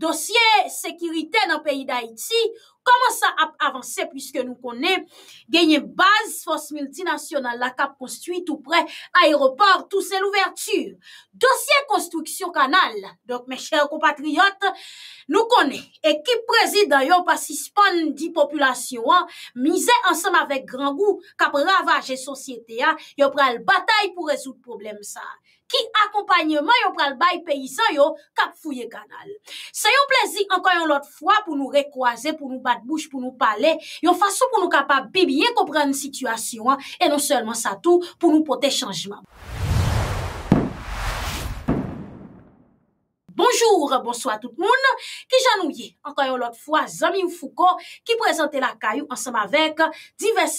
Dosye sekirite nan peyi da iti, koman sa avanse pwiske nou kone, genye baz fos multinasyon nan la kap konstwi tout pre, aero par, tout se l'ouverture. Dosye konstruksyon kanal, dok men chèr kompatriyot, nou kone, ekip prezid danyo pas ispan di populasyon, mize ansam avek gran gou kap ravaje sosyete ya, yo pre al batay pou rezout problem sa. ki akompanyeman yon pral bay peyisan yon kap fouye kanal. Se yon plezi anko yon lot fwa pou nou rekwaze, pou nou batbouche, pou nou pale, yon fasyon pou nou kapab bibye, kopre an yon situasyon, e non selman sa tou pou nou pote chanjman. Bonjour, bonsoir tout le monde, qui j'en encore une une fois fois, Zami Foucault qui présente la Caillou ensemble avec divers qui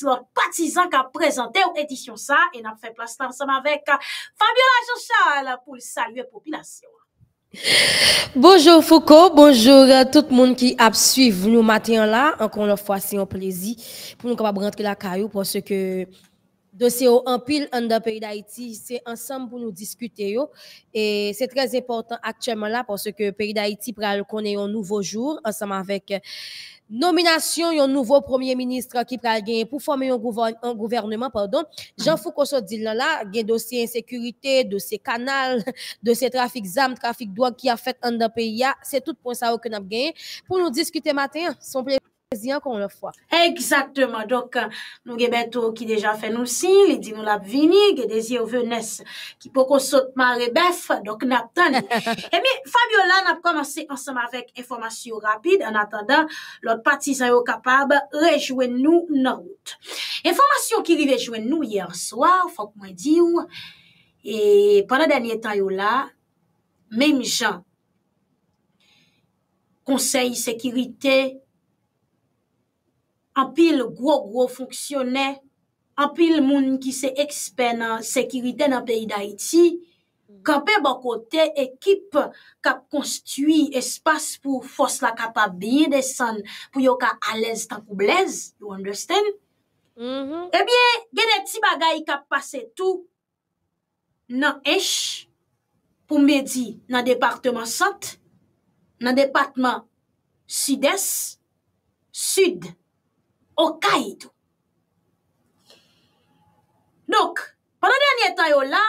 qui présenté présenté ça. ça, et en fait place ensemble ensemble avec Fabiola pour saluer la population. Bonjour Foucault, bonjour à tout le monde qui a suivi nous matin là. Encore une fois, c'est un plaisir pour nous capables rentrer la caillou parce que dossier en pile en pays d'Haïti, c'est ensemble pour nous discuter et c'est très important actuellement là parce que pays d'Haïti pral connaît un nouveau jour ensemble avec euh, nomination un nouveau premier ministre qui pral gagner pour former un, gouvernement pardon. Jean Foucault so dit là là, un dossier insécurité, dossier canal, dossier trafic zam, trafic drogue qui a fait en pays c'est tout pour ça que nous avons pour nous discuter matin. Son plaît. Ziyan kon lè fwa. Eksaktèman. Dok nou gebetou ki deja fè nou si. Li di nou lap vini. Ge dezi yo vè nès. Ki pou kon sotman rebef. Dok natan. Emi, Fabiola nap komanse ansama vek informasyon rapide. An atandan, lòt patisan yo kapab rejouen nou nanout. Informasyon ki li vejouen nou yè an soa, fòk mwen di ou. E pandan denye tan yo la, mèm jan. Konsey, sekirite, fòk mwen di yo. apil gwo-gwo fonksyonè, apil moun ki se eksper nan sekiritè nan peyi da iti, kape bakote ekip ka konstwi espas pou fos la kapa biye de san pou yo ka alez tan koublez, you understand? Mm-hmm. Ebyen, gen eti bagay ka pase tou nan esh pou medi nan departement sant, nan departement sudès, sud, Okay itou. Dok, panade anye tayo la,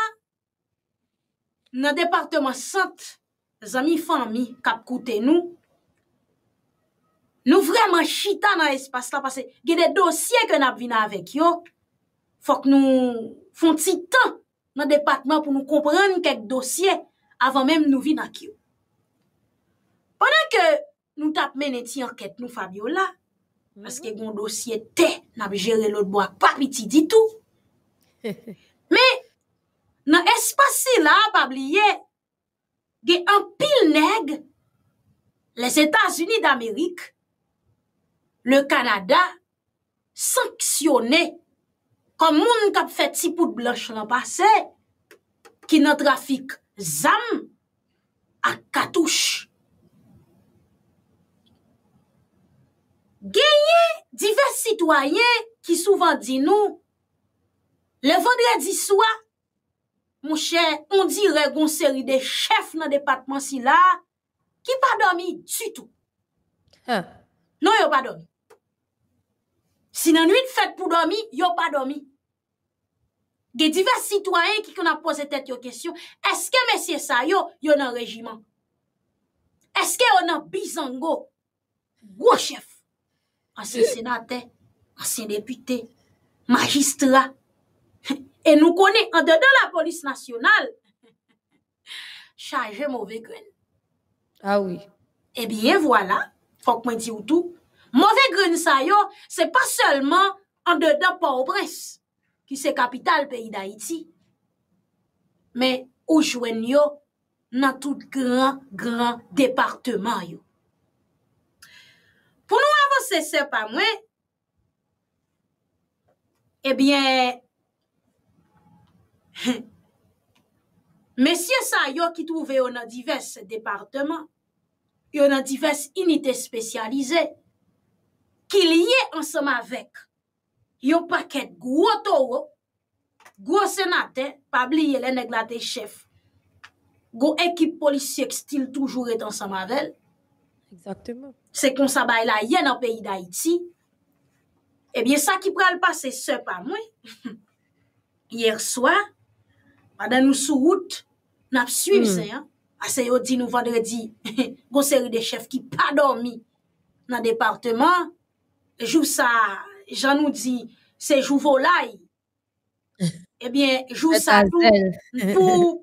nan departement sante, zami fanmi kap koute nou, nou vreman chita nan espas la, pase gede dosye ke nap vina avek yo, fok nou fon ti tan nan departement pou nou komprene kek dosye avan menm nou vina kyo. Panade ke nou tap men eti anket nou Fabiola, Mweske gondosye te nabjere lotbo ak papiti ditou. Me, nan espasi la, pabliye, ge an pil neg, les Etats-Unis d'Amerik, le Kanada, sanksyone, kon moun kap fet si pout blanche nan pase, ki nan trafik zan ak katouche. genye, divers sitwayen, ki souvan di nou, le vondre di soua, mouche, moun di regonseri de chef nan departement si la, ki pa domi, sütou. Non yo pa domi. Si nan nwit fèt pou domi, yo pa domi. Ge divers sitwayen ki kou na pose tèt yo kesyon, eske mesye sa yo, yo nan rejiman. Eske yo nan bizango, go chef, ansen senate, ansen depute, magistra, e nou konen an dedan la polis nasyonal, chanje mouve gwen. A ah oui. E biye, wala, fok mwen di ou tou, mouve gwen sa yo, se pa selman an dedan pa obres, ki se kapital peyi da iti, me ou jwen yo nan tout gran, gran departement yo. Pou nou avos se sep a mwen, ebyen, mesye sa yo ki touve yo nan divers departement, yo nan divers unité spesyalize, ki liye ansama vek yo paket gwo towo, gwo senate, pabliye le neglate chef, gwo ekip polisyek stil toujou et ansama vel, se kon sabay la ye nan peyi d'Haïti, e bie sa ki pral pa se sep a mwen. Yer soa, badan nou sou wout, nap suiv se, hmm. ase yo di nou vandredi, gonseri de chef ki pa dormi nan departement, jou sa, jan nou di, se jou volay, e bie jou sa,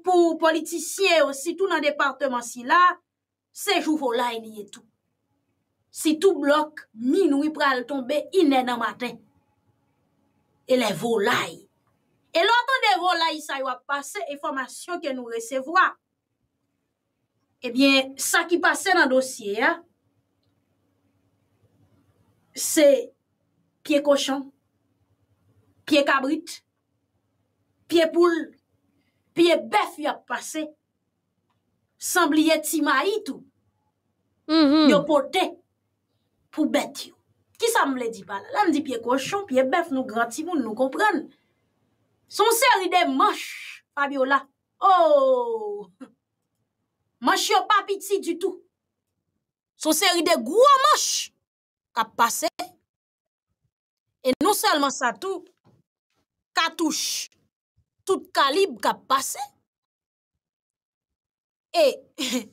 pou politisye osi tou nan departement si la, Sejou volay niye tou. Si tou blok, minou i pral tombe, inè nan maten. E le volay. E, e loutan de volay e, sa yo ap pase, e formasyon ke nou resevwa. Ebyen, sa ki pase nan dosye ya, se pie koshon, pie kabrit, pie poule, pie bef yo ap pase, se, Samb liye timayi tou, mm-hmm. yo pote pou bet yo. Ki sa m le di pa la? La m di pie koshon, pie bef nou granti moun nou kompran. Son seri de mosh, Fabiola, ooo, oh! mosh yo pa piti du tou. Son seri de gwa mosh, ka pase, e nou selman sa tou, katouche, tout kalib ka pase, E,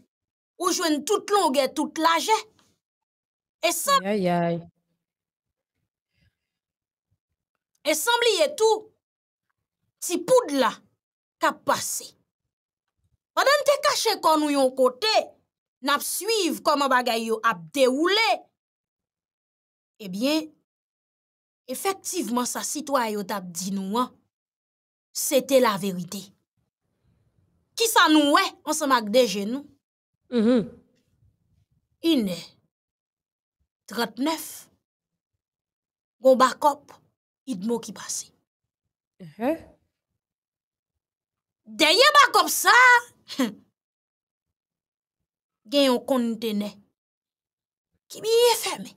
ou jwen tout long e tout laje, e san... E san li etou, ti poud la, ka pase. Wadan te kache kon ou yon kote, nap suiv koman bagay yo ap de oule. E, efektivman sa sitwa yo tap di nou an, sete la verite. ki sa nou we, an se mak deje nou. Mm-hmm. Inè, 39, gò bakop, idmò ki basi. Mm-hmm. Deye bakop sa, gen yon kontene, ki miye fème.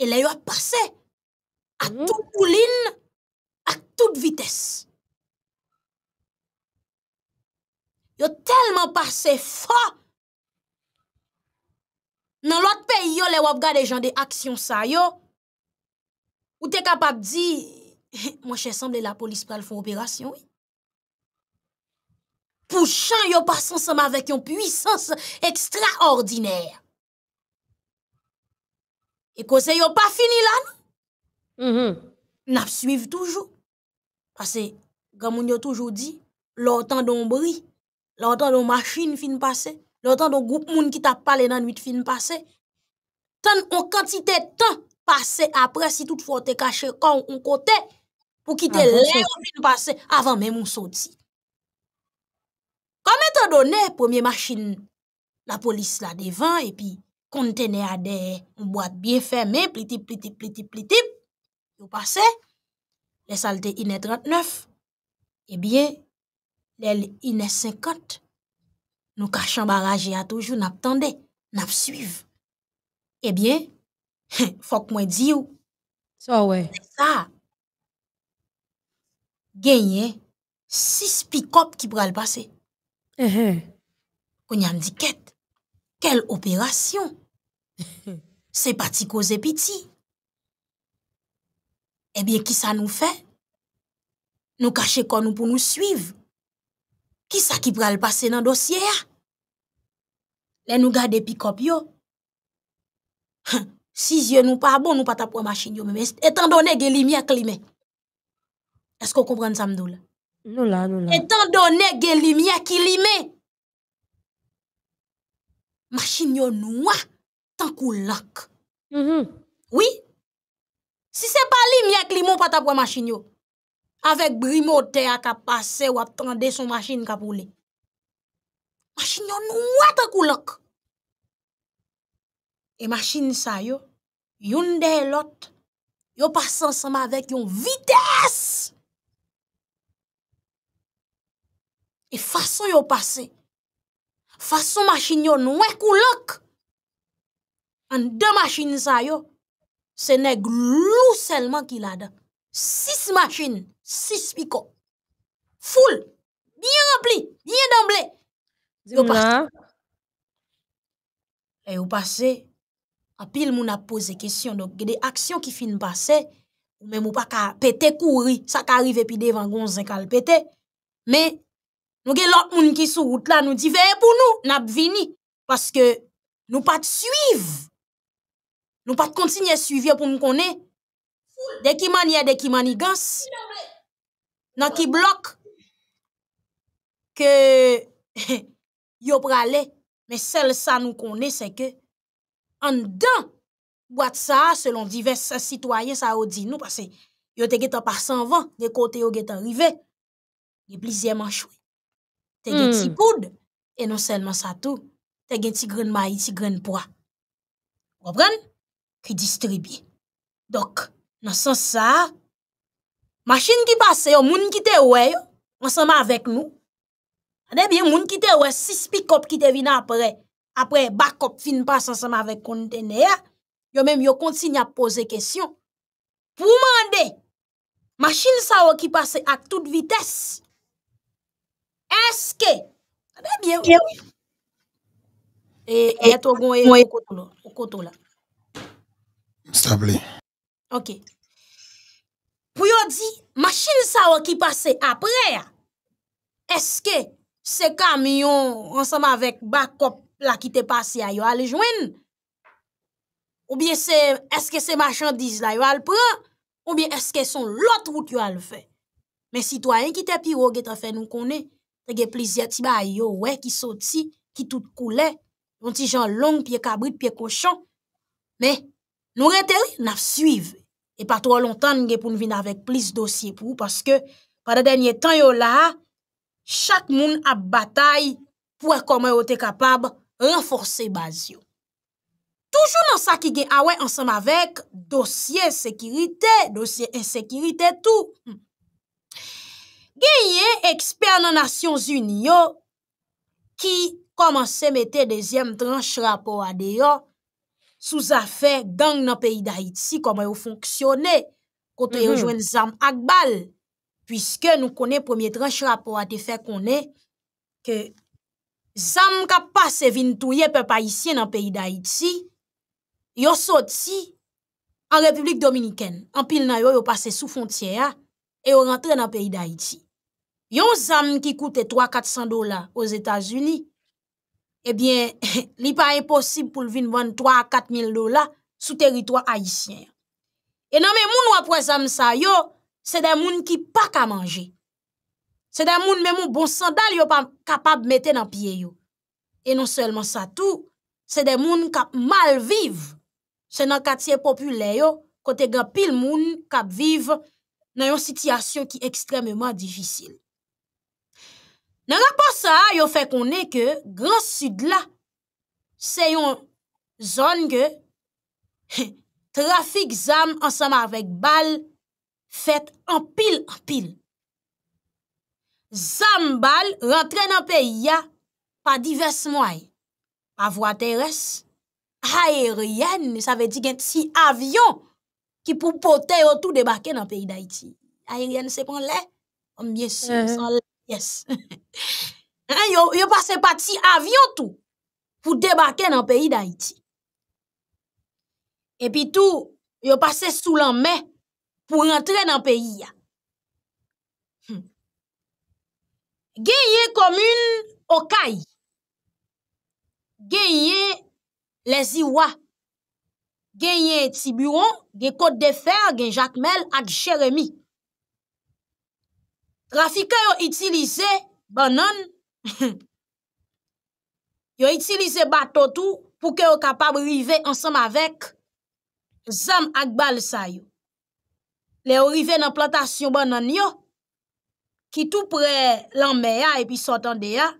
E le yon pase, atou mm-hmm. koulin, Toute vites. Yo telman pase fa. Nan lot pe yo le wap gade jan de aksyon sa yo. Ou te kapap di. Mwen che semb de la polis pral fon operasyon. Pouchan yo pasan seman vek yon puysans ekstra ordiner. E kose yo pa fini lan. Non? Mm-hmm. Nap suiv toujou. Pase, gwa moun yo toujou di, lor tan don brie, lor tan don machine fin pase, lor tan don goup moun ki ta pale nan wite fin pase, tan on kantite tan pase apre si tout fote kache kon on kote pou kite leon ah, fin pase avan men moun soti. Kame tan donen premier machine la polis la devan e pi kontene a de moun boate biye ferme, plitip, plitip, plitip, plitip, yo pase? les saletés INE 39, Eh bien, les INE 50, nous à toujours, nous attendons, nous suivons. Eh bien, il faut que je ça So ça. Sa, genye, 6 pick-up qui qui pourraient passer Uh -huh. a di opération Quelle pas C'est parti causer pitié. Eh bien, qui ça nous fait Nous cacher comme nous pour nous suivre Qui ça qui le passer dans le dossier ah? Là, nous garder pick-up, yo. Hein, si yeux nous pas bon, nous pas la machine, Mais étant donné que lumière climé. Est-ce qu'on comprend ça, Mdoul Non, là, non, là. Étant donné que lumière qui limait. Machine nous noua, tant qu'on lac. Mhm. Oui, Si se pa li, mi ak li moun pata pou yon machin yo. Awek brimo te ata pase ou atande son machin kapou li. Machin yo nou wate koulok. E machin sa yo, yon de lot, yo pase ansama avek yon vites. E fason yo pase, fason machin yo nou wate koulok, an de machin sa yo, ce n'est l'eau seulement qu'il a Six machines, six picots. Full, bien rempli, bien d'emblée. Et au passé, à pile mon a posé question donc il y a des actions qui par passer ou même ou pas qu'à péter courir, ça arrive arrive puis devant gonzin le péter. Mais nous avons l'autre monde qui sur route là nous dit pour nous, n'a pas parce que nous pas suivre. Nous pas continuer à suivre pour nous connaître. De qui manière, de qui manigance. Dans qui bloque Que yo pralé. Mais celle ça nous connaît, c'est que en dedans, boîte ça, selon divers citoyens, ça a dit nous, parce que yo te geta par vent de côté yo geta arrivé. Y plusieurs manchoué. Te petit hmm. ti et non seulement ça tout, te gen ti grain maï, ti grain pois. Vous comprenez? qui distribue. Donc, dans san ça. Machine qui qui on les nous qui ensemble avec nous. avek nou. Adebyen, te qui sis qui ki te après, après, back-up fin pas avec conteneur, yo même yo qui question, pour demander. Machine ça qui à toute vitesse. est Et, Et Ok. Pour yon dit, machine sa ou qui passe après, est-ce que ces camions, ensemble avec backup là qui te passe à yon, allez joindre Ou bien est-ce que ces marchandises là, yon al prend? Ou bien est-ce que son l'autre route yon al fait? Mais citoyen qui te piro, get te fait nous connaître, te plaisir ti ba yon, ouais, qui sorti, qui tout coulait, yon ti gens long, pied cabrit, pied cochon. Mais, Nou reteri naf suiv, e pa tro lontan nge pou nou vina vek plis dosye pou, paske pa da denye tan yo la, chak moun ap batay pou akome yo te kapab renforse baz yo. Toujou nan sa ki gen awen ansam avek, dosye, sekirite, dosye, esekirite, tou. Hmm. Genye eksper nanasyon zun yo, ki komanse mette dezyem tranche rapor ade yo, sou zafè gang nan peyi d'Haïti komè yo fonksyonè kontè yo jwen zam akbal, pwiske nou konè pwemye tranche rapor atè fè konè ke zam ka pase vin touye pe pa isye nan peyi d'Haïti, yo soti an Republik Dominikèn, an pil nan yo yo pase sou fontyè ya, yo rentre nan peyi d'Haïti. Yon zam ki koute 300-400 dola os Etats-Unis, Ebyen, eh li pa imposib pou lvin vwant 3-4 mil do la sou teritwa Haitien. E nan men moun wap wazam sa yo, se den moun ki pa ka manje. Se den moun men moun bon sandal yo pa kapab mette nan piye yo. E non selman sa tou, se den moun kap mal vive. Se nan katiye popule yo, kote gapil moun kap vive nan yon sityasyon ki ekstrememan difisil. Nan rapan sa yo fe konen ke Grand Sud la se yon zon ke trafik zam ansama vek bal fet empil, empil. Zam bal rentre nan peyi ya pa divers mway. Pa vwa teres, ayeryen, sa ve di gen ti avyon ki pou poter ou tou debake nan peyi da iti. Ayeryen se pon le? Om, yes, eh. se pon le. Yes, yo pase pati avyon tou pou debake nan peyi d'Haïti. Epi tou, yo pase sou lan men pou rentre nan peyi ya. Hmm. Genye komoun Okay, genye Leziwa, genye Tiburon, genye Kote de Fer, genye Jacquemelle at Jeremie. trafiquants ont utilisé banane ils ont utilisé bateau tout pour que soient capables river ensemble avec zam ak bal sa yo les river dans plantation banane yo qui tout près l'en et puis sortant de ya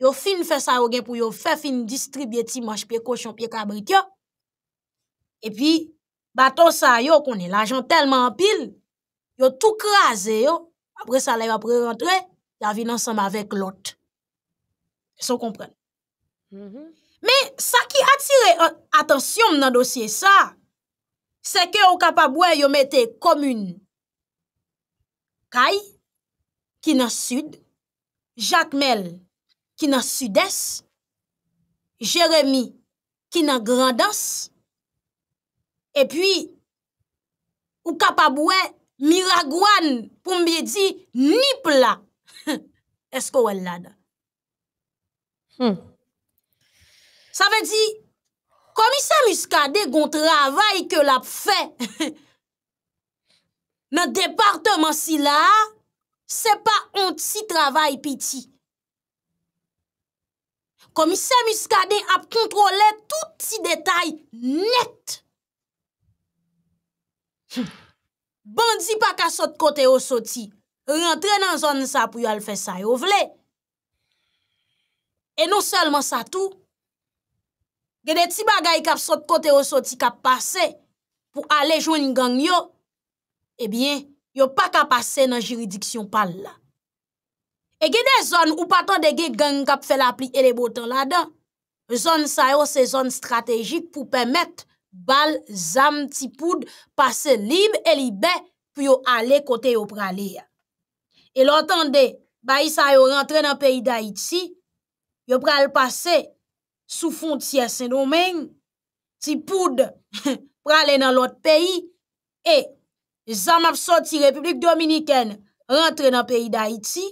yo fin fait ça pour yo faire fin distribuer ti manche pied cochon pied cabrit et puis bateau sa yo qu'on est l'argent tellement pile yo tout crasé yo apre sa la yon apre rentre, la vin ansanm avek lot. S'on kompren. Me, sa ki atire atensyon nan dosye sa, se ke ou kapabwe yon mette komoun Kay ki nan sud, Jacques Mel ki nan sudes, Jérémy ki nan grandans, epi ou kapabwe mi ragouan pou mbe di nip la esko wèl lade. Hmm. Sa ve di, komise miskade goun travay ke lap fe, nan departement si la, se pa onti travay piti. Komise miskade ap kontrole touti detay net. Hmm. Bandi pa ka sot kote yo soti, rentre nan zon sa pou yo alfe sa yo vle. E non selman sa tou, genet si bagay kap sot kote yo soti kap pase pou ale joun yon gang yo, e bien, yo pa kap pase nan jiridiksyon pal la. E genet zon ou patan de genet gang kap fe la pli ele botan la dan, zon sa yo se zon strategik pou pemet bal zam ti poud pase libe e libe pou yo ale kote yo prale ya. E lontande, bayi sa yo rentre nan peyi da iti, yo prale pase sou fontye Saint-Domingue, ti poud prale nan lot peyi, e zam ap soti Republik Dominikene rentre nan peyi da iti,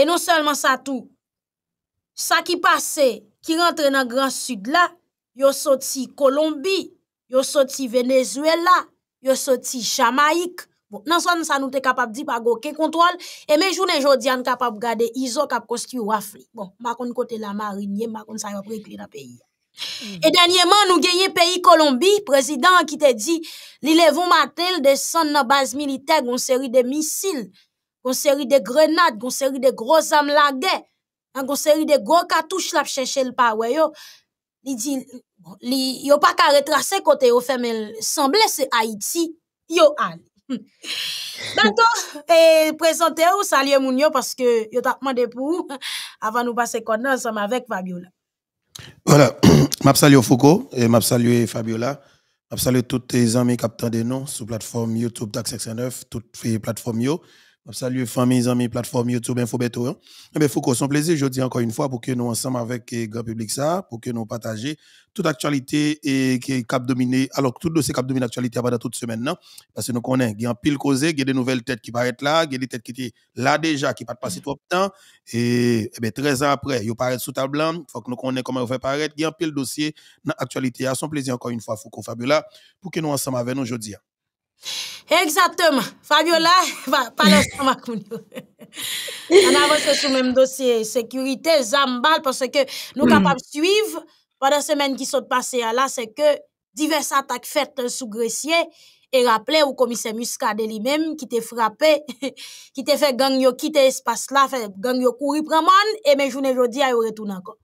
e non selman sa tou, sa ki pase ki rentre nan Grand Sud la, yo sorti Colombie, yo sorti Venezuela, yo sorti Jamaïque. Bon, nan sommes ça nous te capable di pa aucun contrôle et mes journées aujourd'hui capables capable garder iso kap construit wafli. Bon, ma kon kote la marine, ma kon sa yo prekli mm-hmm. e dans pays. le Et dernièrement, nous le pays Colombie, président qui te dit, li levon matel descend dans base militaire, une série de missiles, une série de grenades, une série de gros armes la guerre, une série de gros cartouches la chercher le pa, ouais, il dit li di, li, yo pa ka retrase kote yo femel, semblait c'est haïti yo al. Dato, e prezante ou salye moun yo, que yo t'a demandé pour avant nous passer nan, ensemble avec Fabiola. Voilà, je salue Foucault, et je salue Fabiola, map amis qui qui zami des de sur la plateforme YouTube Tax 69, toutes les plateformes « yo, Salut famille, amis, plateforme YouTube, Info Beto. Hein. Eh bien, faut son plaisir, je dis encore une fois, pour que nous ensemble avec le eh, grand public ça, pour que nous partagions toute actualité et qui est cap alors que tout dossier cap dominé actualité pendant toute semaine, non? Parce que nous connaissons, il y a un pile causé, il y a des nouvelles têtes qui paraissent là, il y a des têtes qui étaient là déjà, qui ne pas passer mm. trop de temps, et, 13 eh ben, ans après, ils paraissent sous table il hein. faut que nous connaissons comment ils fait paraître, il y a un pile dossier dans l'actualité, à son plaisir encore une fois, Foucault Fabula, pour que nous ensemble avec nous, je hein. Exactement. Fabiola, parle ensemble avec nous. On avance sur le même dossier. Sécurité, Zambal, parce que nous sommes capables de suivre pendant la semaine qui s'est passée là, c'est que diverses attaques faites sous Gressier et rappelé au commissaire Muscadet lui-même qui t'a frappé, qui t'a fait gang yo quitter espace là, fait gang yo courir prendre monde et mes journées aujourd'hui à y retourner encore.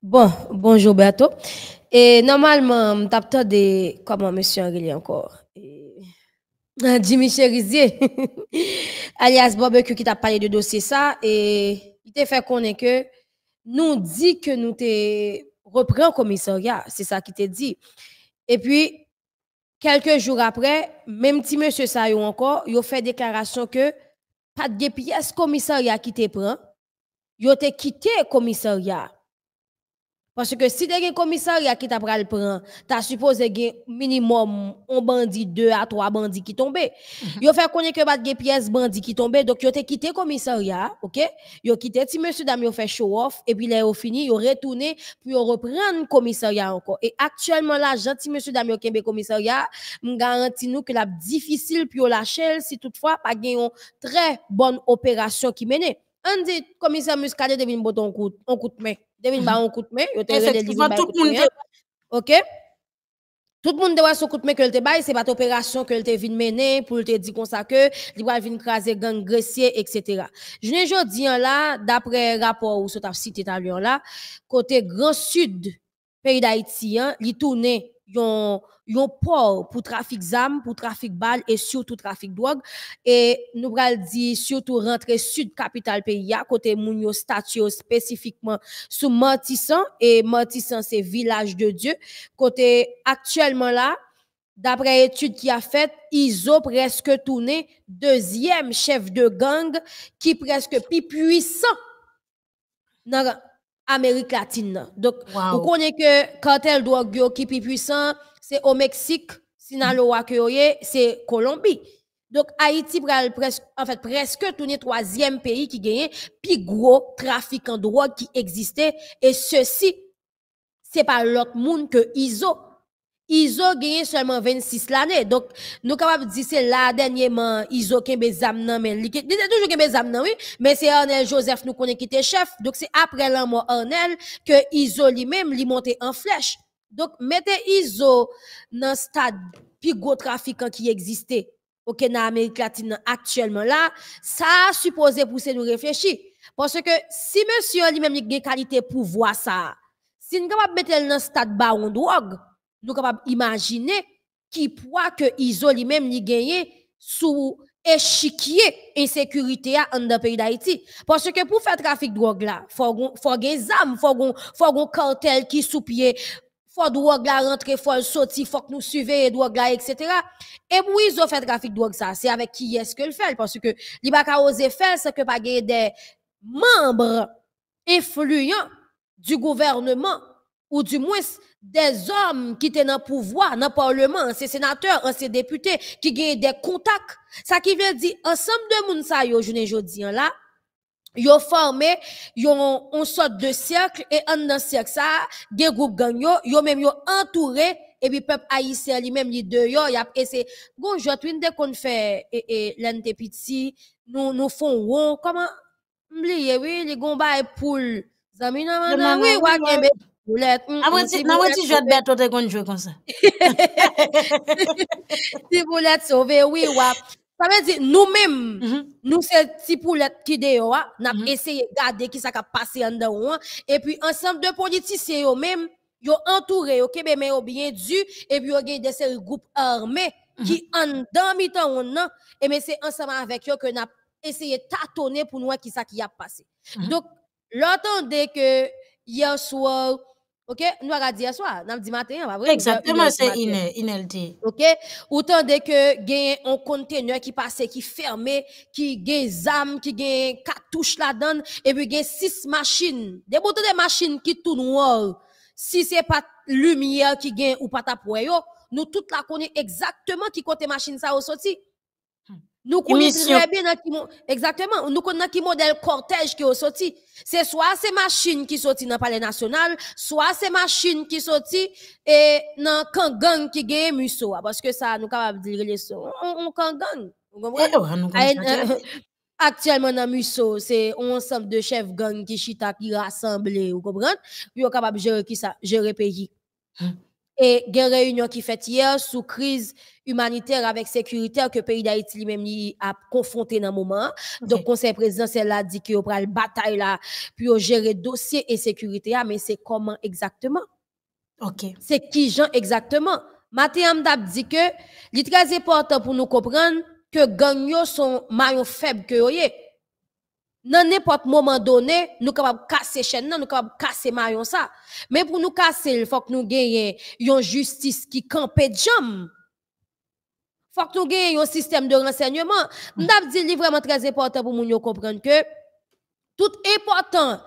Bon, bonjour bientôt. Et normalement, m'tap de comment monsieur Henri encore. Ah, Jimmy Cherizier, alias Barbecue qui t'a parlé de dossier ça, et il t'a fait connaître que nous dit que nous te reprend au commissariat, c'est ça qui t'a dit. Et puis, quelques jours après, même si monsieur ça encore, il fait déclaration que pas de pièce commissariat qui te prend, il a quitté commissariat. Parce que si tu commissariat qui t'a le prendre, tu as supposé qu'il minimum un bandit, deux à trois bandits qui tombaient. Ils mhm. ont fait connaître que pas de pièces bandits qui tombaient Donc, ils ont quitté commissariat, ok? Ils ont quitté monsieur Damien fait show-off. Et puis, là, ils ont fini, ils ont retourné, puis ils ont reprendre commissariat encore. Et actuellement, là, gentil monsieur dame, qui le commissariat. Je garantis nous que la difficile, pour la ont si toutefois, pas une très bonne opération qui menait on dit commissaire Muscadet devine bon ton coup on de main devine ba on coup de main yo mhm. te bah, tout le monde OK tout le monde doit son couper que le bail c'est pas opération que te vient mener pour te dire comme ça que il va venir craser gang gressier etc. Je ne jodi hein, là d'après rapport ou ta cité tout là côté grand sud pays d'Haïti hein, li tourné yon yon port pour trafic zam, pour trafic balle et surtout trafic drogue. Et nous va dit surtout rentrer sud capital pays à côté moun yo statue spécifiquement sous Martissan et Martissan c'est village de Dieu côté actuellement là D'après étude qui a faite, ont presque tourné deuxième chef de gang qui presque plus puissant dans Amérique latine. Donc, vous connaissez que quand elle drogue qui est puissant, c'est au Mexique, Sinaloa c'est Colombie. Donc Haïti en fait presque les troisième pays qui gagne puis gros trafic en drogue qui existait et ceci c'est pas l'autre monde que ISO ISO gagne seulement 26 l'année. Donc, nous capables de dire, c'est là, dernièrement, ISO qui a des mais, il toujours des âmes, oui, mais c'est Arnel Joseph, nous connaît qui était chef. Donc, c'est après la mois, Arnel que ISO lui-même, lui montait en flèche. Donc, mettre ISO dans le stade plus gros trafiquant qui existait au Canada, Amérique latine actuellement là, ça a supposé pousser nous réfléchir. Parce que si monsieur lui-même a des qualités pour voir ça, si nous capable mettre dans le stade baron drogue, nous capable imaginer qui poids que ISO lui-même il gagné sous échiquier insécurité en dans pays d'Haïti parce que pour faire trafic drogue là faut faut des armes faut faut un cartel qui sous pied faut drogue la il faut faut que nous suivions, drogue etc. Et pour ils ont fait trafic drogue ça, c'est avec qui est-ce que le fait? Parce que li pas osé faire, c'est que pas des membres influents du gouvernement ou du moins des hommes qui étaient dans le pouvoir, dans le parlement, ces sénateurs, ces députés, qui ont des contacts. Ça qui veut dire, ensemble de monde, ça yo, journée aujourd'hui, là, yo formé yon on sorte de cercle et en dans cercle ça gen groupe gang yo yo même yo entouré et puis peuple haïtien lui-même li de y a essayé bon je twin de kon fait et et te piti nous nous font won comment m'oublier oui li gomba bay poule zami nan nan oui wa gen poulet après tu nan tu jouer bête te kon jouer comme ça si poulet sauver oui wa ça veut dire, nous-mêmes, mhm. nous -hmm. nous, c'est petits poulettes qui dehors, nous hein, mhm. essayé de garder qui ça a passé en dedans. Hein. Et puis, ensemble de politiciens, eux-mêmes, ils ont entouré, ok, ben, mais ils bien dû, et puis ils ont des groupes armés mhm. qui en dans mi-temps, hein. et mais c'est ensemble avec eux que nous essayé de tâtonner pour nous qui ça qui a passé. Donc, l'entendez que hier soir, Ok, nous avons dit hier soir, nous avons dit matin, on va vrai. Exactement, c'est inelti Ok, autant dès que gagne un conteneur qui passe, qui fermé, qui gagne zam, qui gagne cartouche là-dedans, et puis gagne six machines. Des boutons de machines qui tout noir. si c'est pas lumière qui gagne ou pas ta nous toutes la connaissons exactement qui côté machine ça au sorti. Nous connaissons bien dans qui exactement, nous connaissons modèle cortège qui est sorti. C'est soit ces machines qui sorti dans le palais national, soit ces machines qui sorti et dans gang qui gagne musso ah, parce que ça nous capable de dire les On gang. Oh, oh, Actuellement dans Musso, c'est un ensemble de chefs gang qui chita qui rassemblés, vous comprenez? Puis capable gérer qui ça, gérer pays. Hmm. Et il y a une réunion qui fait hier sous crise humanitaire avec sécurité que le pays d'Haïti lui-même a confronté dans le moment. Donc, le conseil présidentiel a dit qu'il y aura une bataille là, puis gérer dossier et sécurité, mais c'est comment exactement? OK. C'est qui, Jean, exactement? Mathieu Hamdab dit que, il est très important pour nous comprendre que les gagnants sont maillots faibles que vous non, n'importe moment donné, nous capables casser chaîne, nous capables casser Marion. ça. Mais pour nous casser, il faut que nous gagnions une justice qui campe de Il Faut que nous gagnions un système de renseignement. dis que vraiment très important pour nous comprendre que tout important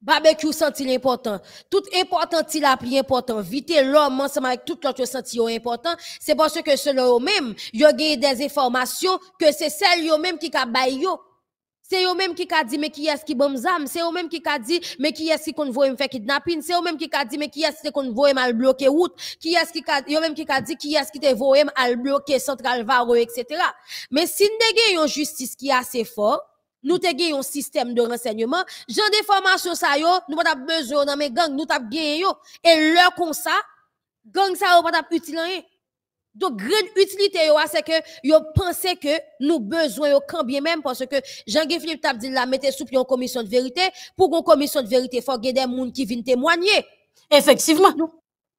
Barbecue senti important. Tout important, il a pris important. Vite l'homme ensemble avec tout l'autre senti important. C'est parce que selon eux-mêmes, ils ont des informations que c'est celles eux-mêmes qui ont c'est eux-mêmes qui ont dit, mais qui est-ce qui bon zam? C'est eux-mêmes qui ont dit, mais qui est-ce qui voit me faire kidnapping? C'est eux-mêmes qui ont dit, mais qui est-ce qui voit mal bloquer route? Qui est-ce qui ont même qui a dit, qui est-ce qui te me bloquer central varo, etc. Mais si nous avons une justice qui est assez fort, nous avons un système de renseignement. Genre des formations, ça yo, nous avons besoin de mes gangs, nous avons gagné Et leur comme ça, gang ça, nous pas utile donc, grande utilité, c'est que yo pensez que nous besoin au quand bien même parce que Jean-Guy dit la mettez sous une commission de vérité. Pour une commission de vérité, il faut ait des gens qui viennent témoigner. Effectivement.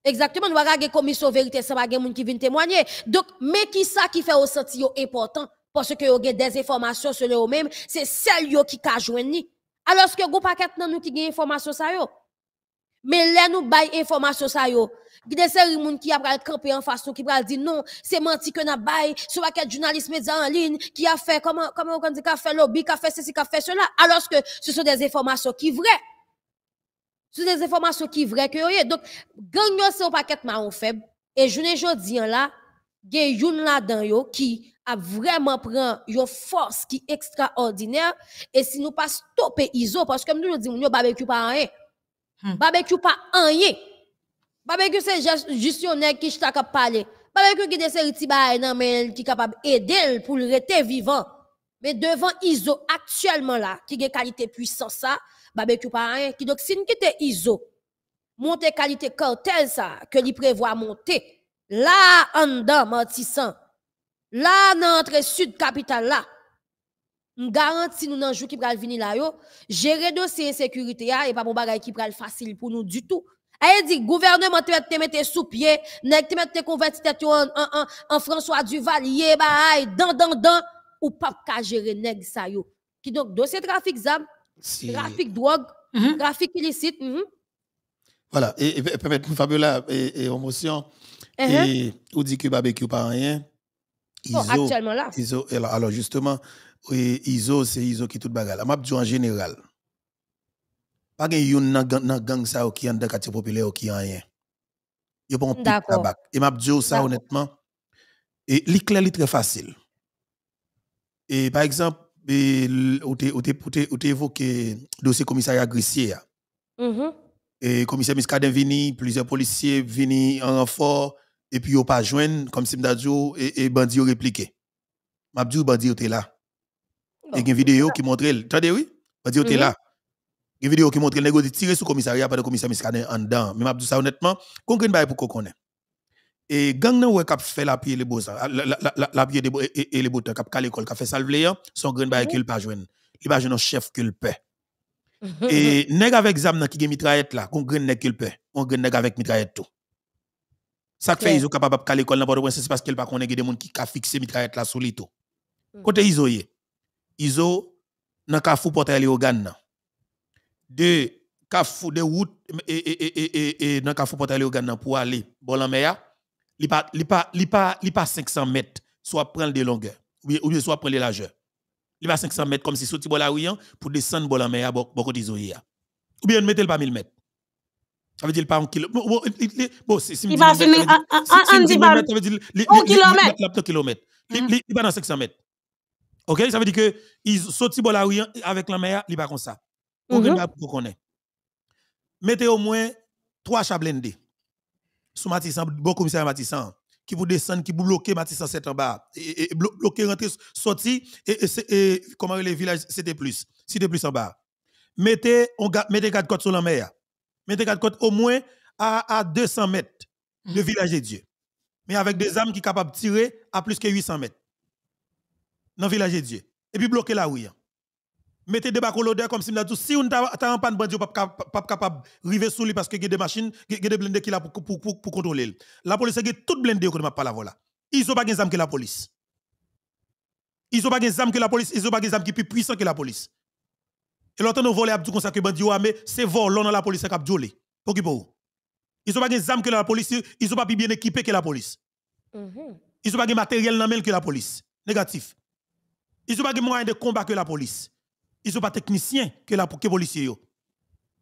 Exactement, nous avons une commission de vérité, ça va des gens qui viennent témoigner. Donc, mais qui ça qui fait au senti important parce que vous avez des informations sur eux-mêmes, c'est celle qui a joué. Alors que vous n'avez pas nous qui des information ça yo. Mais là, nous bail information ça yo. Il y a des gens qui a camper en face, qui pral dit non, c'est menti que n'a bail, sur paquet journaliste média en ligne, qui a fait, comment, comment on dit, qu'a fait lobby, qui a fait ceci, qui a fait cela, alors que ce sont des informations qui vraies. Ce sont des informations qui vraies que yo. Donc, gang c'est un paquet marron faible. Et je ne jodi là, gen youn la dan yo qui a vraiment pris une force qui extraordinaire. Et si nous pas stopper ISO, parce que nous disons, nous barbecue pas rien. Hmm. Barbecue pas rien. Barbecue c'est gestionnaire qui est capable parler. Barbecue qui des séries tibaï non mais qui capable aider pour rester vivant. Mais devant ISO actuellement là qui a qualité puissance ça, barbecue pas rien qui donc si qui était ISO monter qualité cartel ça que lui prévoit monter là en dedans mentissant là dans sud capitale là je garantis nous dans jour qui pral venir là yo, gérer dossier insécurité a et pas bon bagay qui pral facile pour nous du tout. Elle dit gouvernement te te mettre sous pied, ne te mettre converti tête en, en, en, François Duvalier dans, dans, dans, dans ou pas ka gérer nèg ça yo. Qui donc dossier trafic zam, trafic drogue, mhm. trafic illicite. Mhm. Voilà, et, permettez-moi Fabiola et, et émotion uh-huh. et on dit que barbecue pas rien. Ils actuellement là. alors justement et ISO, c'est ISO qui tout bagarre. M'a dit en général. Pas gen yon nan gang, sa gang ça qui en dans quartier populaire qui en rien. Yo bon tabac. Et m'a dit ça honnêtement et li clair li très facile. Et par exemple, ou te évoqué dossier commissariat Grissier. Mm -hmm. Et commissaire Miskaden vini, plusieurs policiers vini en renfort, et puis yon pas joindre, comme si m'da et, et bandi ont répliqué. M'a dit bandi était te là. Il y a une vidéo qui montre. Attendez, oui? On dit, tu es là. Il y a une vidéo qui montre le négociateur tirer sur le commissariat, pas le commissaire Miskane en dedans. Mais je dis ça honnêtement, concrète bail pour qu'on connaît. Et gang nan wè kap fait la pied les beaux la pied et les beaux kap calé l'école kap fait salvé son grand bail mhm. qu'il pas joindre. Il pas chef qu'il mhm. Et nèg avec examen qui gen mitraillette là, qu'on grand nèg qu'il On grand nèg avec mitraillette tout. Ça fait ils capable capables de l'école dans Port-au-Prince c'est parce qu'ils pas connaît des monde qui ka fixer mitraillette là sous lito. Côté mhm. isoyé. ISO nan kafou ogan nan. de kafou de route et et et et nan kafou ogan nan pour aller bon li pas li pa, li pa, li pa 500 mètres soit prendre de longueur ou bien soit prendre de largeur li pas 500 mètres comme si sorti bon la rian pour descendre au la ya, ou bien mettez pas 1000 mètres ça veut dire pas un kilo. Bon, si si me dit pas un kilomètre, ça veut dire un kilomètre. Il pas dans 500 mètres. OK, ça veut dire que ils sortent bol avec la mer, il pas comme ça. Mhm. pour Mettez au moins trois chats Sous Matissan, bon commissaire Matissan qui vous descendre, qui vous bloquer Matissan 7 en bas, et, bloquer rentrer, sorti et, comment les villages, c'était plus, c'était plus en bas. Mettez, mettez quatre côtes sur la mer, mettez quatre côtes au moins à, à 200 mètres de mhm. village de Dieu, mais avec des âmes qui sont capables de tirer à plus que 800 mètres dans le village de Dieu. Et puis bloquer la rue. Hein. Mettez des bacs comme si on a si on a un de bandit, pas capable de river sous lui parce qu'il y a des machines, il y a des blindés qui là pour, pour, contrôler. La police a tout blindé qu'on m'a pas la voilà. Ils n'ont pas des armes que la police. Ils n'ont pas des armes que la police, ils n'ont pas des armes qui sont plus puissant que la police. Et l'autre nous voler Abdou comme ça que bandit mais c'est volant dans la police qui a violé. Pour qui pour Ils n'ont pas des armes que la police, ils n'ont pas plus bien équipés que la police. Mm-hmm. Ils n'ont pas de matériel dans que la police. Négatif. Ils n'ont pas de moyens de combat que la police. Ils sont pas techniciens que la policiers.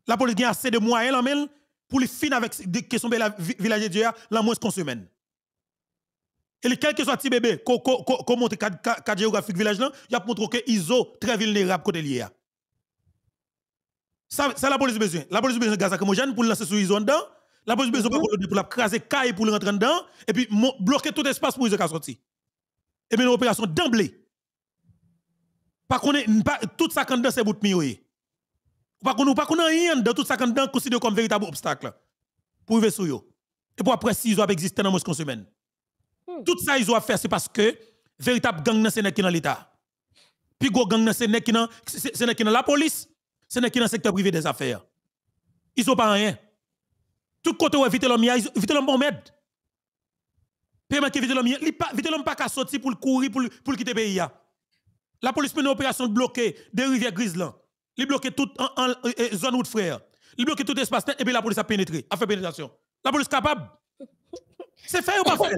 La police a assez de moyens en pour les finir avec des questions de la village de Dieu, la moins qu'on semaine. Et quel que soit petit bébé, comment monte le géographique village, il a montré que ISO très vulnérable côté lié. Ça, ça la police a besoin. La police besoin de gaz lacrymogène pour lancer sur ISO dedans. La police besoin pour la craser caille pour rentrer dedans. Et puis bloquer tout espace pour ISO sortir. Et puis une opération d'emblée. Pas qu'on tout ça quand c'est bout de Pas qu'on pas qu'on rien de tout ça quand considéré comme véritable obstacle pour vivre sur yo. Et pour après si ils doivent exister dans moscou semaine. Hmm. Tout ça ils doivent faire c'est parce que véritable gang dans c'est qui dans l'état. Puis gros gang c'est qui dans c'est qui dans la police, c'est qui dans secteur privé des affaires. Ils ont pas rien. Tout côté où éviter l'homme éviter l'homme bon m'aide. Permet l'homme vite l'homme éviter l'homme pas qu'à sortir pour courir pour pour quitter pays la police mène une opération de bloquer des rivières grises là. bloque toute en, zone route frère. Ils bloque tout espace et puis la police a pénétré, a fait pénétration. La police capable. C'est fait ou pas fait?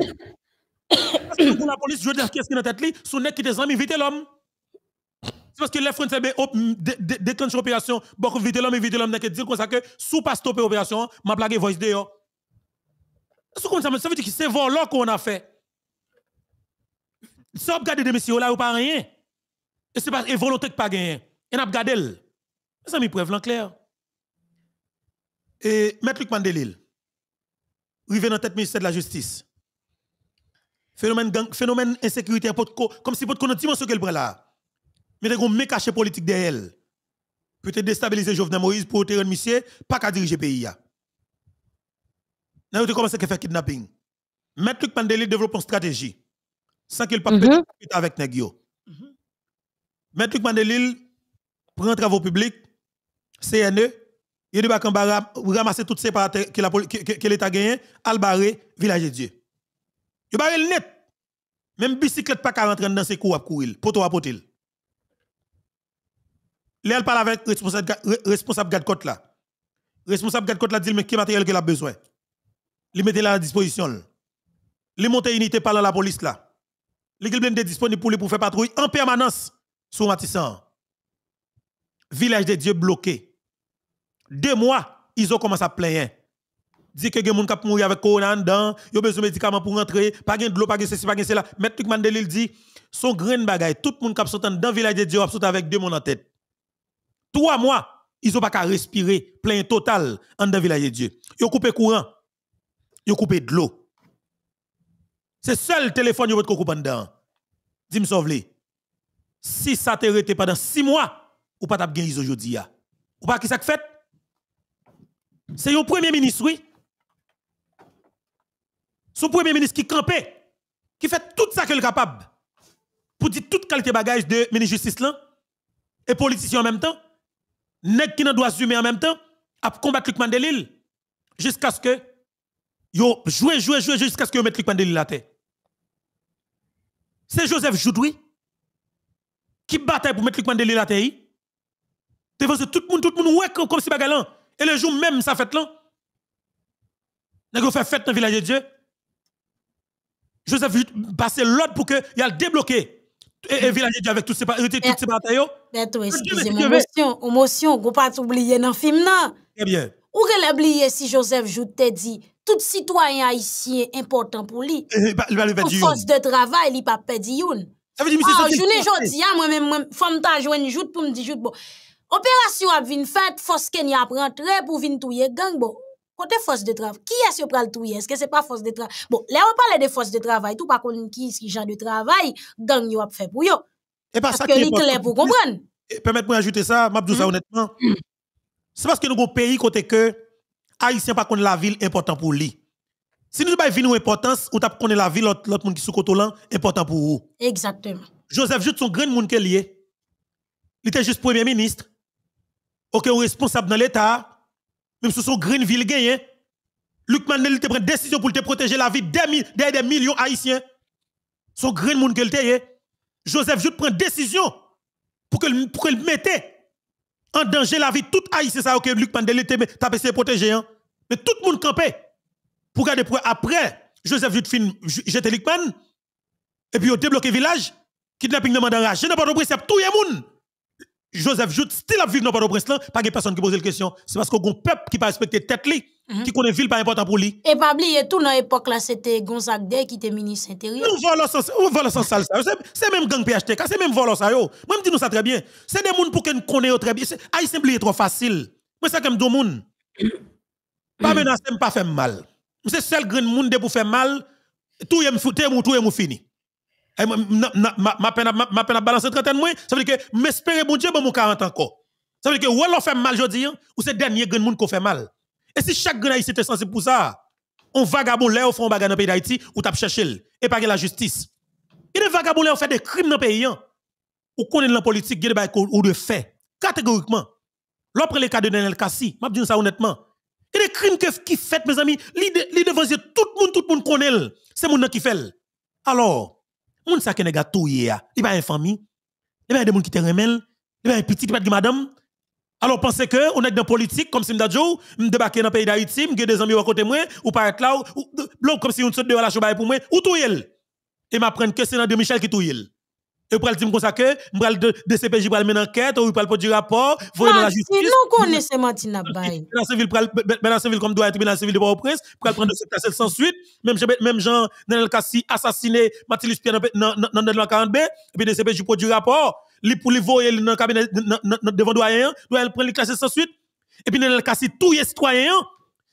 pour la police, je veux dire, qu'est-ce qui est dans la tête? Son nez qui des amis, vite l'homme. C'est parce que les Français ben, déclenchent l'opération, beaucoup vite l'homme, vite l'homme, qui dit comme ça que sous pas stopper l'opération, m'a blagué voice dehors. Ça veut dire que c'est volant qu'on a fait. Sauf garder des messieurs là, ou pas rien. Et c'est pas et volonté que pas gagné. Et n'a pas gardé. Mes amis preuve clair. Et maître Luc Mandelil rivé dans tête ministère de la justice. Phénomène gang, phénomène insécurité comme si votre connaît ce qu'elle prend là. Mais des mec caché politique derrière elle. Peut-être déstabiliser Jovenel Moïse pour terrain monsieur pas qu'à diriger pays là. Nous avons commencé à faire kidnapping. Maître Luc Mandelil développe une stratégie sans qu'il pas mm -hmm. avec Negio. Maître Luc Mandelil prend travaux publics, CNE, il a en ramasser toutes ces parts que l'État a gagné, Albaré, Village de Dieu. Il barre le net. Même bicyclette pas 40 rentrer dans ses cours à courir, poto à potil. Là, parle avec responsable, responsable garde-côte là. Responsable garde-côte là dit, mais quel matériel qu'il a besoin? Il mettez là à la disposition. Il monte unité par la police là. L'équipe est disponible pour faire patrouille en permanence sous Matissan. Village de Dieu bloqué. Deux mois, ils ont commencé à plaindre. Dit que les gens qui mourir avec corona dedans, ils ont besoin de médicaments pour rentrer, pas de l'eau, pas de ceci, pas de cela. Maître Mandel dit son grand bagaille, tout le monde qui sont dans le village de Dieu sauté avec deux monde en tête. Trois mois, ils n'ont pas qu'à respirer plein total dans le village de Dieu. Ils ont coupé courant. Ils ont coupé de l'eau. C'est le seul téléphone qui ont coupé dedans. Dis-moi, sauve si ça te arrêté pendant six mois, ou pas t'a guérison aujourd'hui. Ou pas qui ça fait? C'est le premier ministre, oui. Son premier ministre qui campait, qui fait tout ça qu'il est capable pour dire toute qualité bagage de ministre justice là, et politicien en même temps, nek qui n'a doit assumer en même temps, à combattre de Mandelil, jusqu'à ce que yo jouer, jouer, jouer, jusqu'à ce que le mette de Mandelil la terre. C'est Joseph Joudoui qui bataille pour mettre Luc Mandela la terre. tout le monde, tout le monde, ouais, comme si bagalan. Et le jour même, ça fait là. N'a fait fête dans le village de Dieu. Joseph passer l'ordre pour qu'il il débloqué. Et, village de Dieu avec toutes ses toutes ces batailles. excusez-moi. Motion, motion, vous pas oublier dans le film là. Très eh bien. Ou qu'elle oublié si Joseph joue t'a dit, tout citoyen haïtien important pour lui. En eh, eh, bah, bah, force de travail, il pas perdu une. Ça veut dire, monsieur, ah, ah, moi-même, moi, faut me ta joindre joute pour me dire joute bon. Opération a vin faite, force Kenya rentré pour vin touyer gang bon. Côté force de travail, qui est-ce que le touyer? Est-ce que c'est pas force de travail? Bon, là on parle de force de travail, tout pas contre, qui ce genre de travail gang yo a fait pour yo. Et parce ça que les clair pour comprendre. Eh, permettez-moi d'ajouter ça, m'a ça hmm. honnêtement. C'est parce que nous avons un pays côté que haïtien pas contre la ville important pour lui. Si nous pas vu l'importance, importance, ou t'as connu la vie l'autre l'autre monde qui sous côté important pour vous. Exactement. Joseph Jout son grand monde qui lié. Il était juste premier ministre. OK, ou responsable dans l'état. Même si son green ville gagné. Luc Manel pris une décision pour te protéger la vie des, des, des millions haïtiens. Son grand monde qui était Joseph Jout prend décision pour que pour qu'il mette en danger la vie tout haïtien ça OK Luc Mandel t'a essayé protéger hein. Mais tout le monde campé. Pour après, Joseph Jutfin jeté Likman, et puis il débloqué village, kidnapping de Je rage. Dans pas de prince tout le monde. Joseph Jout, still a vivre dans Port-au-Prince, pas de personne qui pose la question. C'est parce y a un peuple qui pas respecté tête li, mhm. qui connaît ville pas important pour lui. Et pas oublier tout dans l'époque là, c'était Gonzague qui était ministre intérieur. Nous volons ça. C'est même gang PHT, c'est même volant ça yo. Moi dis nous ça très bien. C'est des gens pour qu'on connaît très bien. Aïe, c'est ah, trop facile. Moi ça comme deux gens. Pas menacer, pas faire mal c'est seul grand monde pour faire mal, tout est fouté, tout est fini. Ma peine à balancer 30 mois ça veut dire que m'espérer bon Dieu, mon 40 encore. Ça veut dire que ou l'on fait mal aujourd'hui, ou c'est dernier grand monde qui fait mal. Et si chaque grand haïtien était sensible pour ça, on vagabond là, on fait un bagarre dans le pays d'Haïti, ou t'as cherché, et pas la justice. Il e y a des vagabonds fait des crimes dans le pays. Ou connaît la politique, ou de fait. Catégoriquement. L'autre, le cas de Daniel Kassi, je dis ça honnêtement. Et les crimes qui fait, mes amis, Les devant tout le monde, tout le monde connaît. C'est mon qui fait. Alors, moun qui kene tout hier, il pas une famille, il a des gens qui te remèlent, il pas un petit, il pas de madame. Alors, pensez que on est dans la politique, comme si m'dadjo, débarque dans le pays d'Haïti, m'gé des amis à côté moi, ou par être là, ou, comme si on saute de la choubaye pour moi, ou tout est Et m'apprenne que c'est dans de Michel qui tout yel. Et vous dire comme ça que, vous de DCPJ, vous mener enquête, ou vous parlez du rapport, vous dans la justice. nous connaissons Martina Bay. Dans civil, dans civil comme doit être tribunal civil de Port-au-Prince, vous prendre le 708, même même Jean Nenel Kassi assassiné Mathilde Pierre dans dans 40B, et puis DCPJ produit du rapport, li pour li voyer dans cabinet devant doyen, doyen prendre le sans suite. Et puis Nenel Kassi tout les citoyens,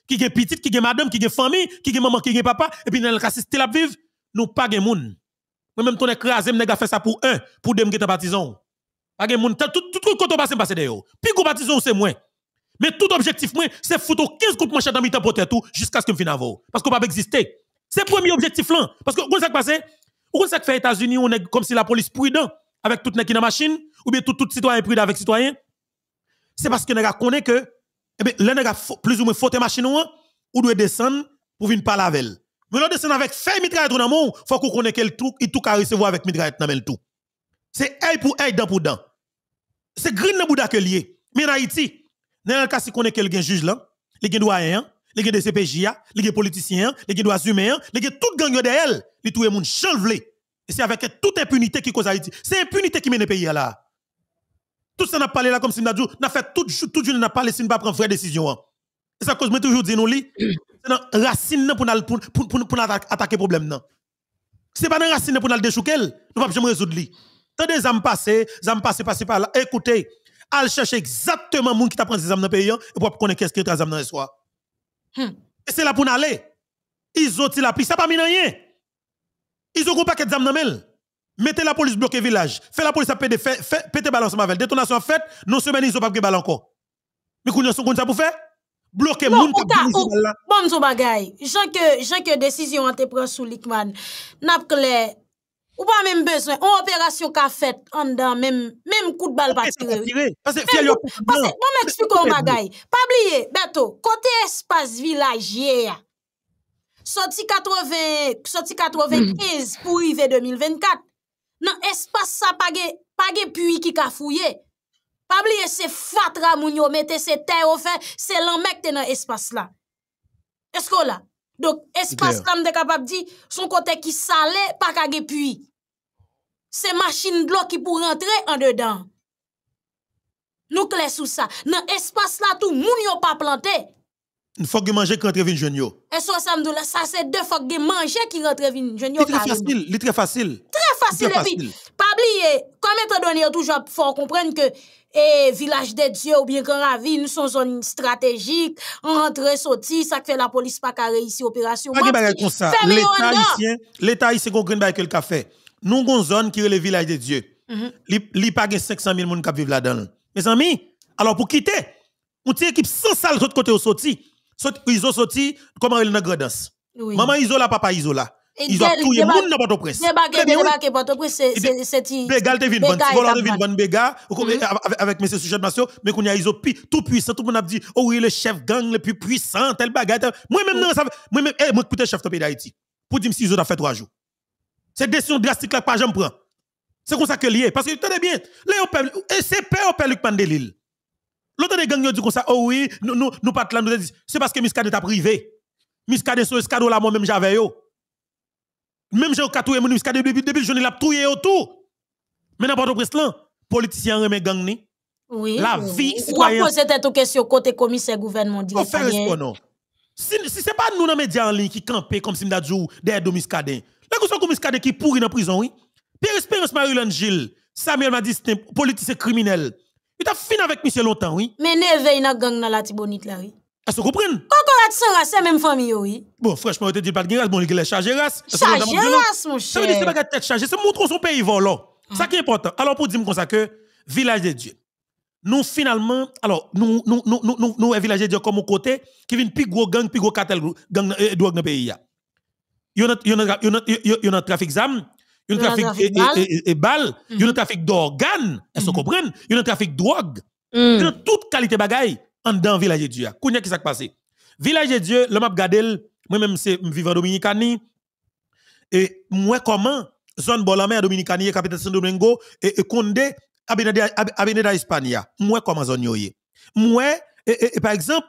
qui est petite, qui est madame, qui est famille, qui est maman, qui est papa, et puis Nenel Kassi c'est la vivre, nous pas de monde. Moi-même, ton écrasé, a fait ça pour un, pour deux, je partisan. Pas le monde, tout le côté passe, passé d'ailleurs. Puis, qu'on partisan, c'est moins. Mais tout objectif, moi, c'est foutre 15 de manchette dans mi-temps pour tout, jusqu'à ce que je finisse Parce qu'on ne pas exister. C'est le premier objectif là. Parce que, vous ça passe? Vous ça fait États-Unis, on est comme si la police prudent avec tout les qui dans machine, ou bien tout, tout citoyen prudent avec citoyen. C'est parce que nous connaît que, eh ben, nèg les plus ou moins faute machine ou doit descendre pour venir parler avec elle. Mais l'on descend avec fait mitraille dans il faut qu'on connaisse quel truc il tout qu'à recevoir avec mitraille dans le tout. C'est œil pour œil, dent pour dent. C'est green dans lié. Mais en Haïti, dans le cas si connaît quelqu'un juge là, les gens doyen, les gens de CPJ, les gens politiciens, les gens humains, les gens tout gang de elle, les tout le monde chanvelé. Et c'est avec toute impunité qui cause Haïti. C'est impunité qui mène le pays là. Tout ça n'a parlé là comme si nous avons fait tout tout n'a parlé si n'a pas prendre vraie décision. Hein. Et ça cause moi toujours nous racine pour pour pour pour attaquer problème non c'est pas une racine pour nous déchouquer nous pas jamais résoudre tant tendez zam passer zam passer passer par là écoutez allez chercher exactement moun qui t'a pris ces zam dans pays hein, et pour connaître qu'est-ce qui est zam dans soir hmm. et c'est là pour aller ils ont la piste. ça pas mis rien ils ont un paquet zam dans mettez la police bloquer village fait la police à péter balance avec détonation fait, non semaine ils ont pas de balle encore mais qu'on a son compte ça pour faire bloquer mon kap bonne Bon son bagay, jan que décision ke desisyon Likman, clair. ou pas même besoin. On opération ka faite on dan même, même coup de balle pas tiré. Parce que, Bon mè eksplikon bagay, Pas oublier, beto, kote espace vilaj sorti 80, sorti 95 pour pou yve 2024, Non, ça sa pas page puy qui ka fouye, pas oublier c'est fatra moun yo mettez c'est terre au fait, c'est l'enmec te dans espace là. Est-ce que là? Donc espace là m'est capable dit son côté qui sale pas ka gè C'est machine de qui pour rentrer en dedans. Nous clé sous ça. Dans espace là tout moun yo pas planté. Une fois que manger qui rentre vin yo. Est-ce ça c'est deux fois que manger qui rentre vin jeune yo. Très facile, c'est très facile. Très facile et puis pas oublier comme étant donné toujours faut comprendre que et village des dieux ou bien grand ravine une zone stratégique, rentrer sorti, ça fait la police pas carré ici opération. Pas comme L'état haïtien, l'état ici qu'on gagne que café. Nous avons une zone qui est le village des dieux. Mhm. Il pas 500 000 personnes qui vivent là-dedans. Mes amis, alors pour quitter, on tient équipe sans salle de l'autre côté au sorti. Ils ont sorti comment ils ont grandance. Maman Isola, papa Isola. Ils ont tout le monde dans Port-au-Prince. Débarquer, débarquer port au c'est c'est Bégal te vin bon, Nicolas te vin bon Béga, avec monsieur sujet nation, mais qu'on y a isopi tout puissant, tout le monde a dit oh oui le chef gang le plus puissant, tel bagage. Moi même non, mm-hmm. moi même eh moi écoutez chef de pays d'Haïti. Pour dire si a fait trois jours. C'est décision drastique là pas j'en prends. C'est comme ça que lié parce que tu tenez bien, les et c'est père au père Luc Mandelil. L'autre des gangs dit comme ça oh oui, nous nous nous pas là nous c'est parce que Miskade t'a privé. est sur escado là moi même j'avais yo. Même j'ai au toué mon jusqu'à depuis depuis journée l'a trouvé autour. Mais n'importe presse là, politicien remet gang ni. Oui. La vie citoyenne. Pourquoi poser cette question côté commissaire gouvernement dit. faire Si, si c'est pas nous dans les médias en ligne qui camper comme si m'a dit derrière Domiscadin. Là que qui pourri dans prison oui. Pierre Espérance Marie-Hélène Gilles, Samuel m'a dit politicien criminel. Il t'a fini avec monsieur longtemps oui. Mais ne veille dans gang dans la Tibonite là oui. Est-ce que vous comprenez Cocorate sans race, c'est même famille, oui. Bon, franchement, on te dit pas de race, bon, il est chargé race. Chargé race, mon cher. Ça veut dire que c'est pas tête chargée, c'est montrer son pays volant. Ça mm. qui est important. Alors, pour dire comme ça que, village de Dieu. Nous, finalement, alors, nous, nous, nous, nous, nous, village de Dieu comme au côté, qui vient plus gros gang, plus gros cartel, gang, euh, drogue dans le pays. Il y a un trafic d'âme, il y a un trafic de balles, il y a un mm-hmm. trafic d'organes, est-ce que vous mm-hmm. comprenez Il y a un trafic de drogue. Mm. Il y a toute qualité bagaille en dans village de Dieu. ce qui s'est passé. Village de Dieu, l'homme a Gadel, moi-même, c'est vivant Dominicani. Et moi, comment, zone Bolamé, Dominicani, capitale San Domingo, et, et Condé, de Hispania. Moi, comment zone yoye. Moi, par exemple,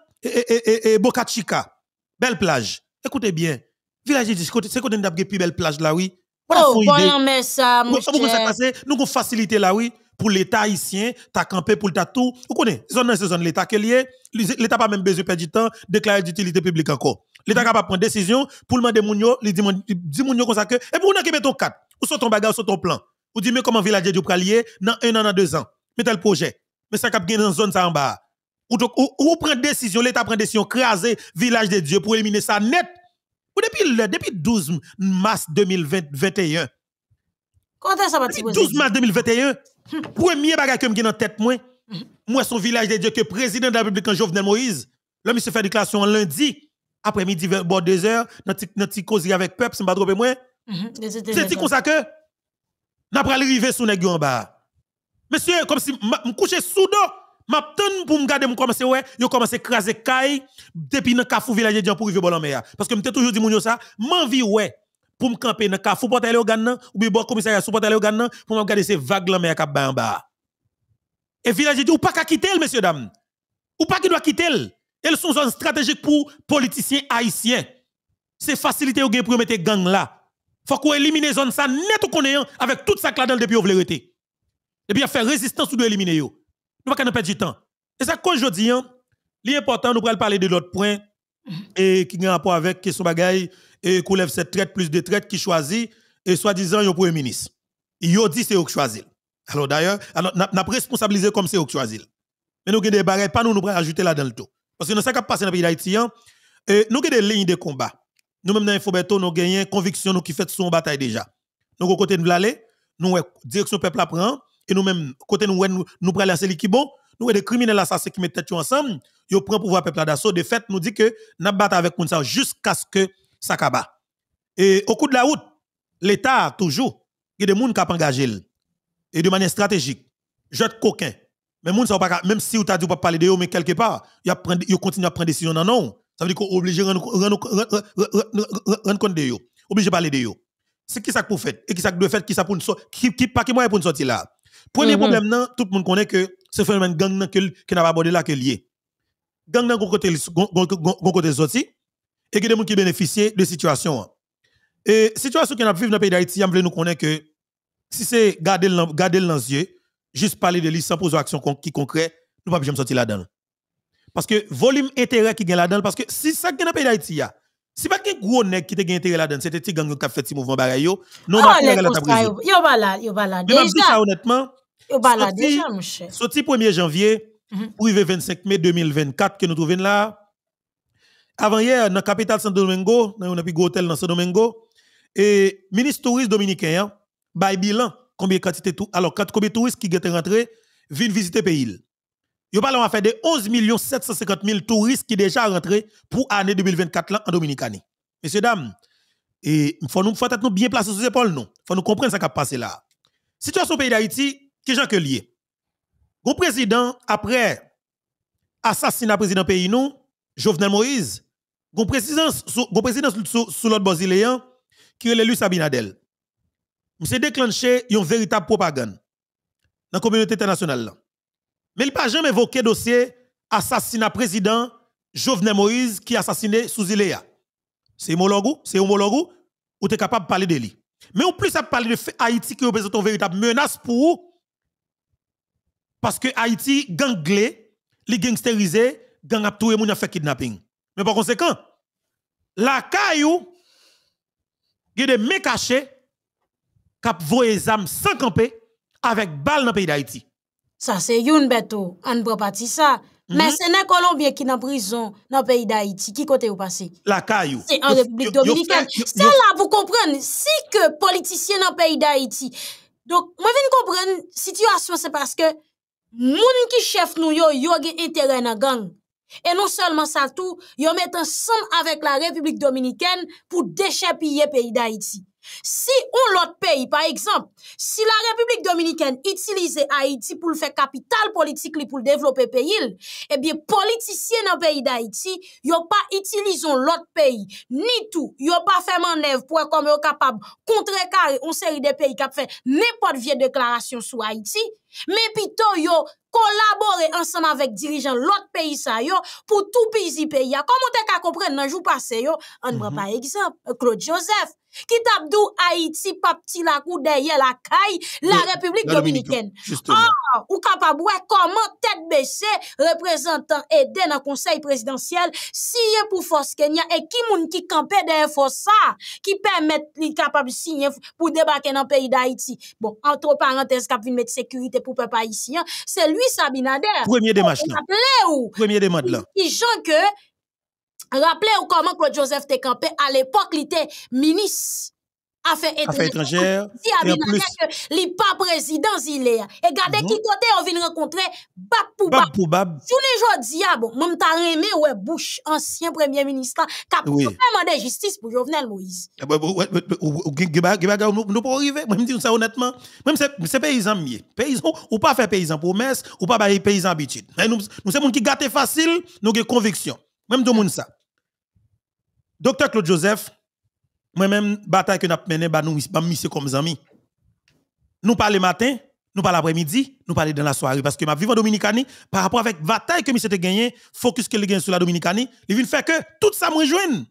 Boca Chica, belle plage. Écoutez bien, village de Dieu, c'est quoi de la plus belle plage là, oui. oh, bon, mais ça, mon Nous avons facilité là, oui pour l'État haïtien, t'as campé pour le tatou. Vous connaissez, zone c'est zone l'État qui est lié. L'État pas même besoin de perdre du temps, déclarer d'utilité publique encore. L'État capable de prendre décision pour demander mounio, il dit mounio comme ça que, et pour nous qui ton 4, ou sont ton bagage, ou sont ton plan. Vous dites, mais comment village du pralier, dans un an, dans deux ans. Mettez le projet. Mais ça cap gagne dans zone ça en bas. Ou ou, prend décision, l'État prend décision, craser village de Dieu pour éliminer ça net. Ou depuis, depuis 12 mars 2021. Quand est-ce que ça va 12 mars 2021. Premier bagage que j'ai dans tête moi, moi son village de Dieu que président de la République Jovenel Moïse, là monsieur fait déclaration lundi après-midi vers bord 2 heures, dans petit cause avec peuple, c'est pas trop moi. Mhm. C'est dit comme ça que n'a pas arriver sous nèg en bas. Monsieur comme si me couchais sous dos m'attend pour me garder me commencer ouais yo commencé craser caille depuis dans cafou village de Dieu pour arriver bon en mer parce que me toujours dit mon ça m'envie ouais pour me camper dans aller au Ghana. ou bien bon commissariat aller au Ghana. pour me garder ces vagues là mais cap en bas. Et village dit ou pas qu'à quitter messieurs dames. Ou pas qu'il doit quitter. Elles sont zone stratégique pour politiciens haïtiens. C'est facilité au gain pour mettre gang là. Faut qu'on élimine zone ça net ou avec toute ça là-dedans depuis vous Et puis faire résistance ou de éliminer yo. Nous pas perdre du temps. Et ça quand je dis hein, l'important nous pourrons parler de l'autre point et qui a un rapport avec question bagaille et qui lève cette traite plus de traite qui choisit et soi-disant yon premier ministre. il dit c'est eux qui choisit. Alors d'ailleurs, n'a responsabilisé comme c'est eux qui choisit. Mais nous avons des pas nous nous ajouter là dans le tout. Parce que nous ce qui passe dans le pays d'Haïti hein, nous avons des lignes de combat. Nous même dans Infoberto, nous avons conviction nous qui fait son bataille déjà. Nous côté de l'aller, nous direction peuple apprend et nous même côté nous nous prenons c'est qui bon nous, des criminels assassins qui mettent tête ensemble, ils prennent pouvoir peuple d'assaut. De fait, nous dit que nous battons avec Kounsa jusqu'à ce que ça Et au cours de la route, l'État, toujours, il y a des gens qui ont engagé. Et de manière stratégique, jette coquin. Mais ne pas même si vous t'a dit pas parler de eux mais quelque part, ils continuent continue à prendre décision non non. Ça veut dire qu'on obligé rendre compte de vous. Obligé parler de eux. C'est qui ça pour fait et qui ça doit faire qui ça pour sortir? qui pas qui moyen pour sortir là. Premier mhm. problème tout le monde connaît que c'est phénomène gang nan n'a pas abordé là que lié. Gang nan gon côté gon côté sorti et que des gens qui bénéficient de situation. Et situation qu'on a vivre dans le pays d'Haïti, on veut nous connaître que si c'est garder garder dans yeux, juste parler de lui sans poser action qui concret, nous pas jamais sortir là-dedans. Parce que volume intérêt qui gagne là-dedans parce que si ça gagne dans le pays d'Haïti si pas qu'un gros nèg qui te gagne intérêt là-dedans, c'était petit gang qui a fait petit mouvement bagaille yo, non ah, pas la ta là, Yo voilà, yo Mais ça honnêtement, le 1er janvier, 25 mhm. mai 2024, que nous trouvons là. Avant hier, dans la capitale San Domingo, dans un hôtel dans Saint Domingo, et ministre touriste dominicain, hein, by bilan, combien quantité tout, alors combien de touristes qui étaient rentrés, viennent visiter le pays. Yo parlons à de 11 750 000 touristes qui déjà rentrés pour l'année 2024 là en Dominicanie. Messieurs, dames, il faut nous faut être bien placer sur les épaules, faut nous comprendre ce qui a passé là. Situation au pays d'Haïti, qui j'en que lié? Le président, après assassinat président pays Jovenel Moïse, le président sous, l'autre qui est l'élu Sabinadel. s'est déclenché une véritable propagande dans la communauté internationale. Mais il n'a pas jamais évoqué dossier assassinat président Jovenel Moïse qui assassiné sous Ilea. C'est homologue, c'est homologue, ou tu capable de parler de lui. Mais en plus, à parler de Haïti qui représente une véritable menace pour vous, parce que Haïti, ganglé, les gangsterisé, gang a tout moun a fait kidnapping. Mais par conséquent, la caillou, il de me des mecs cachés qui ont les âmes sans avec balle dans le pays d'Haïti. Ça, c'est une bête, on oh. ne peut pas ça. Mhm. Mais c'est un Colombien qui est en prison dans le pays d'Haïti. Qui côté vous passé. La caillou. C'est en République dominicaine. C'est là, vous comprenez, si que politicien dans le pays d'Haïti. Donc, moi, je comprendre, situation, c'est parce que Moun ki chef nou yo, yo gen interè nan gang. E non selman sa tou, yo met an son avèk la Republik Dominikèn pou dechèpi ye peida iti. Si on l'autre pays, par exemple, si la République dominicaine utilise Haïti pour faire capital politique, pour le développer pays, eh bien, politiciens dans pays d'Haïti, ils pas utilisé l'autre pays, ni tout, ils pas fait manœuvre pour être comme capable de contrecarrer une série de pays qui ont fait n'importe quelle déclaration sur Haïti, mais plutôt, ils collaborer ensemble avec dirigeants l'autre pays pour tout pays pays comment t'es qu'à comprendre dans jour passé on prend mhm. pas exemple Claude Joseph Ki tabdou Haïti pa pti lakou deye lakay la Republik Dominikèn. Ah, ou kapab wè koman tèt bèche reprezentant edè nan konsey presidansyèl siye pou fòs kenyè e ki moun ki kampe den fòs sa ki pèmèt li kapab sinye pou debake nan peyi d'Haïti. Bon, anto parantez kap vin mèt sèkürite pou pèp aïsyen. Se lui Sabin Adèr. Pwèmye de mòd la. Pwèmye de mòd la. Ki chan ke... Rappelez vous comment Claude Joseph te à l'époque, il était ministre affaires étrangères. Il n'est pas président il est. Et regardez qui côté on vient rencontrer bab pour bab. pour bab. Journée diable. bon, même ta remé ouais Bush ancien premier ministre qui a demandé justice pour Jovenel Moïse. Nous pas arriver, moi je dis ça honnêtement. Même c'est paysan mieux. Paysan ou pas faire paysan promesse ou pas faire paysan habitude. Nous c'est monde qui gâtent facile, nous avons conviction. Même tout ça. Docteur Claude Joseph, moi-même, bataille que bah, nous avons menée, nous mis comme amis. Nous parlons matin, nous parlons après-midi, nous parlons dans la soirée. Parce que ma vie en Dominicanie, par rapport avec la bataille que gagnée, gagné, focus que nous gagné sur la Dominicanie, il faire que tout ça me rejoint.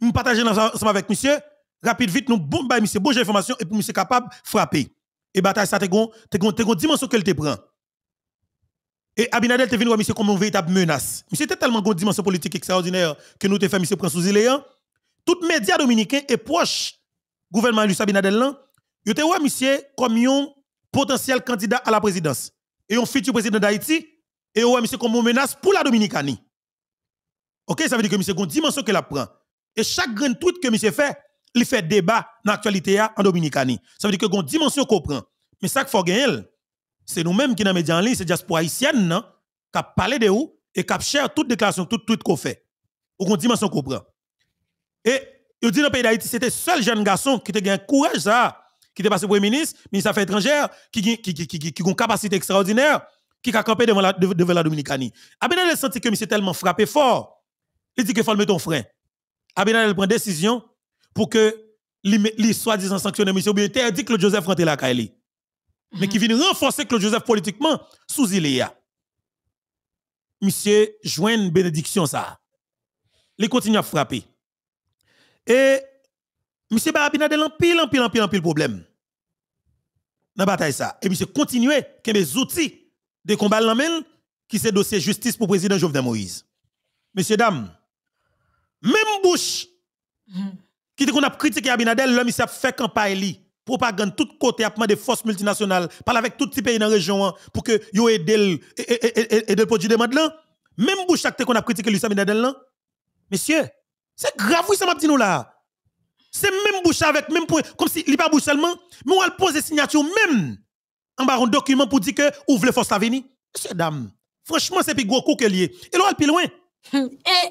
Nous partageons ensemble avec monsieur, rapide, vite, nous bombardons monsieur, bonne information et pour monsieur capable de frapper. Et bataille, ça, c'est une dimension qu'elle te prend. Et Abinadel te venu voir monsieur comme une véritable menace. Monsieur était tellement une dimension politique extraordinaire que nous te fait M. prendre sous les hein. Tout média dominicain et proche gouvernement Luis Abinadel là, hein. yo te M. monsieur comme un potentiel candidat à la présidence et un futur président d'Haïti et ouais monsieur comme une menace pour la Dominicanie. OK, ça veut dire que monsieur une dimension que la prend. Et chaque grand tweet que monsieur fait, il fait débat dans l'actualité hein, en Dominicanie. Ça veut dire que une dimension qu'on prend. Mais ça qu'il faut gagner c'est nous-mêmes qui dans les médias en ligne, c'est diaspora haïtienne, qui a parlé de vous et qui a cher toute déclaration, tout tweet qu'on fait. Ou qu'on dimension qu'on prend. Et, il dit dans le pays d'Haïti, c'était le seul jeune garçon qui a le courage, ça, qui était passé premier ministre, ministre des Affaires étrangères, qui, qui, qui, qui, qui, a une capacité extraordinaire, qui a campé devant la, devant la Dominicanie. Abinadel sentit que monsieur tellement frappé fort, il dit qu'il faut mettre en frein. pris prend décision pour que les soi-disant sanctionné monsieur ou bien interdit que Joseph rentre la Kaili mais qui vient renforcer Claude Joseph politiquement sous Iléa. Monsieur, joint une bénédiction ça. Il continue à frapper. Et monsieur Abinadel en pile, en pile, en pile, pile problème. Dans la bataille ça. Et monsieur continue que mes outils de combat l'amène qui c'est dossier justice pour le président Jovenel Moïse. Monsieur, dames, même bouche mm. qui dit qu'on a critiqué Abinadel, l'homme il s'est fait campagne propagande tout côté à des forces multinationales, parle avec tout petit pays dans la région hein, pour que yo aident et de produire Même bouche chaque qu'on a critiqué Lucien Binadel là. Monsieur, c'est grave oui ça m'a dit nous là. C'est même bouche avec même point comme si il pas bouche seulement, mais on pose signature même en bas d'un document pour dire que ouvre les forces à venir. Monsieur dame, franchement c'est plus gros coup que lié. Et là plus loin. Eh,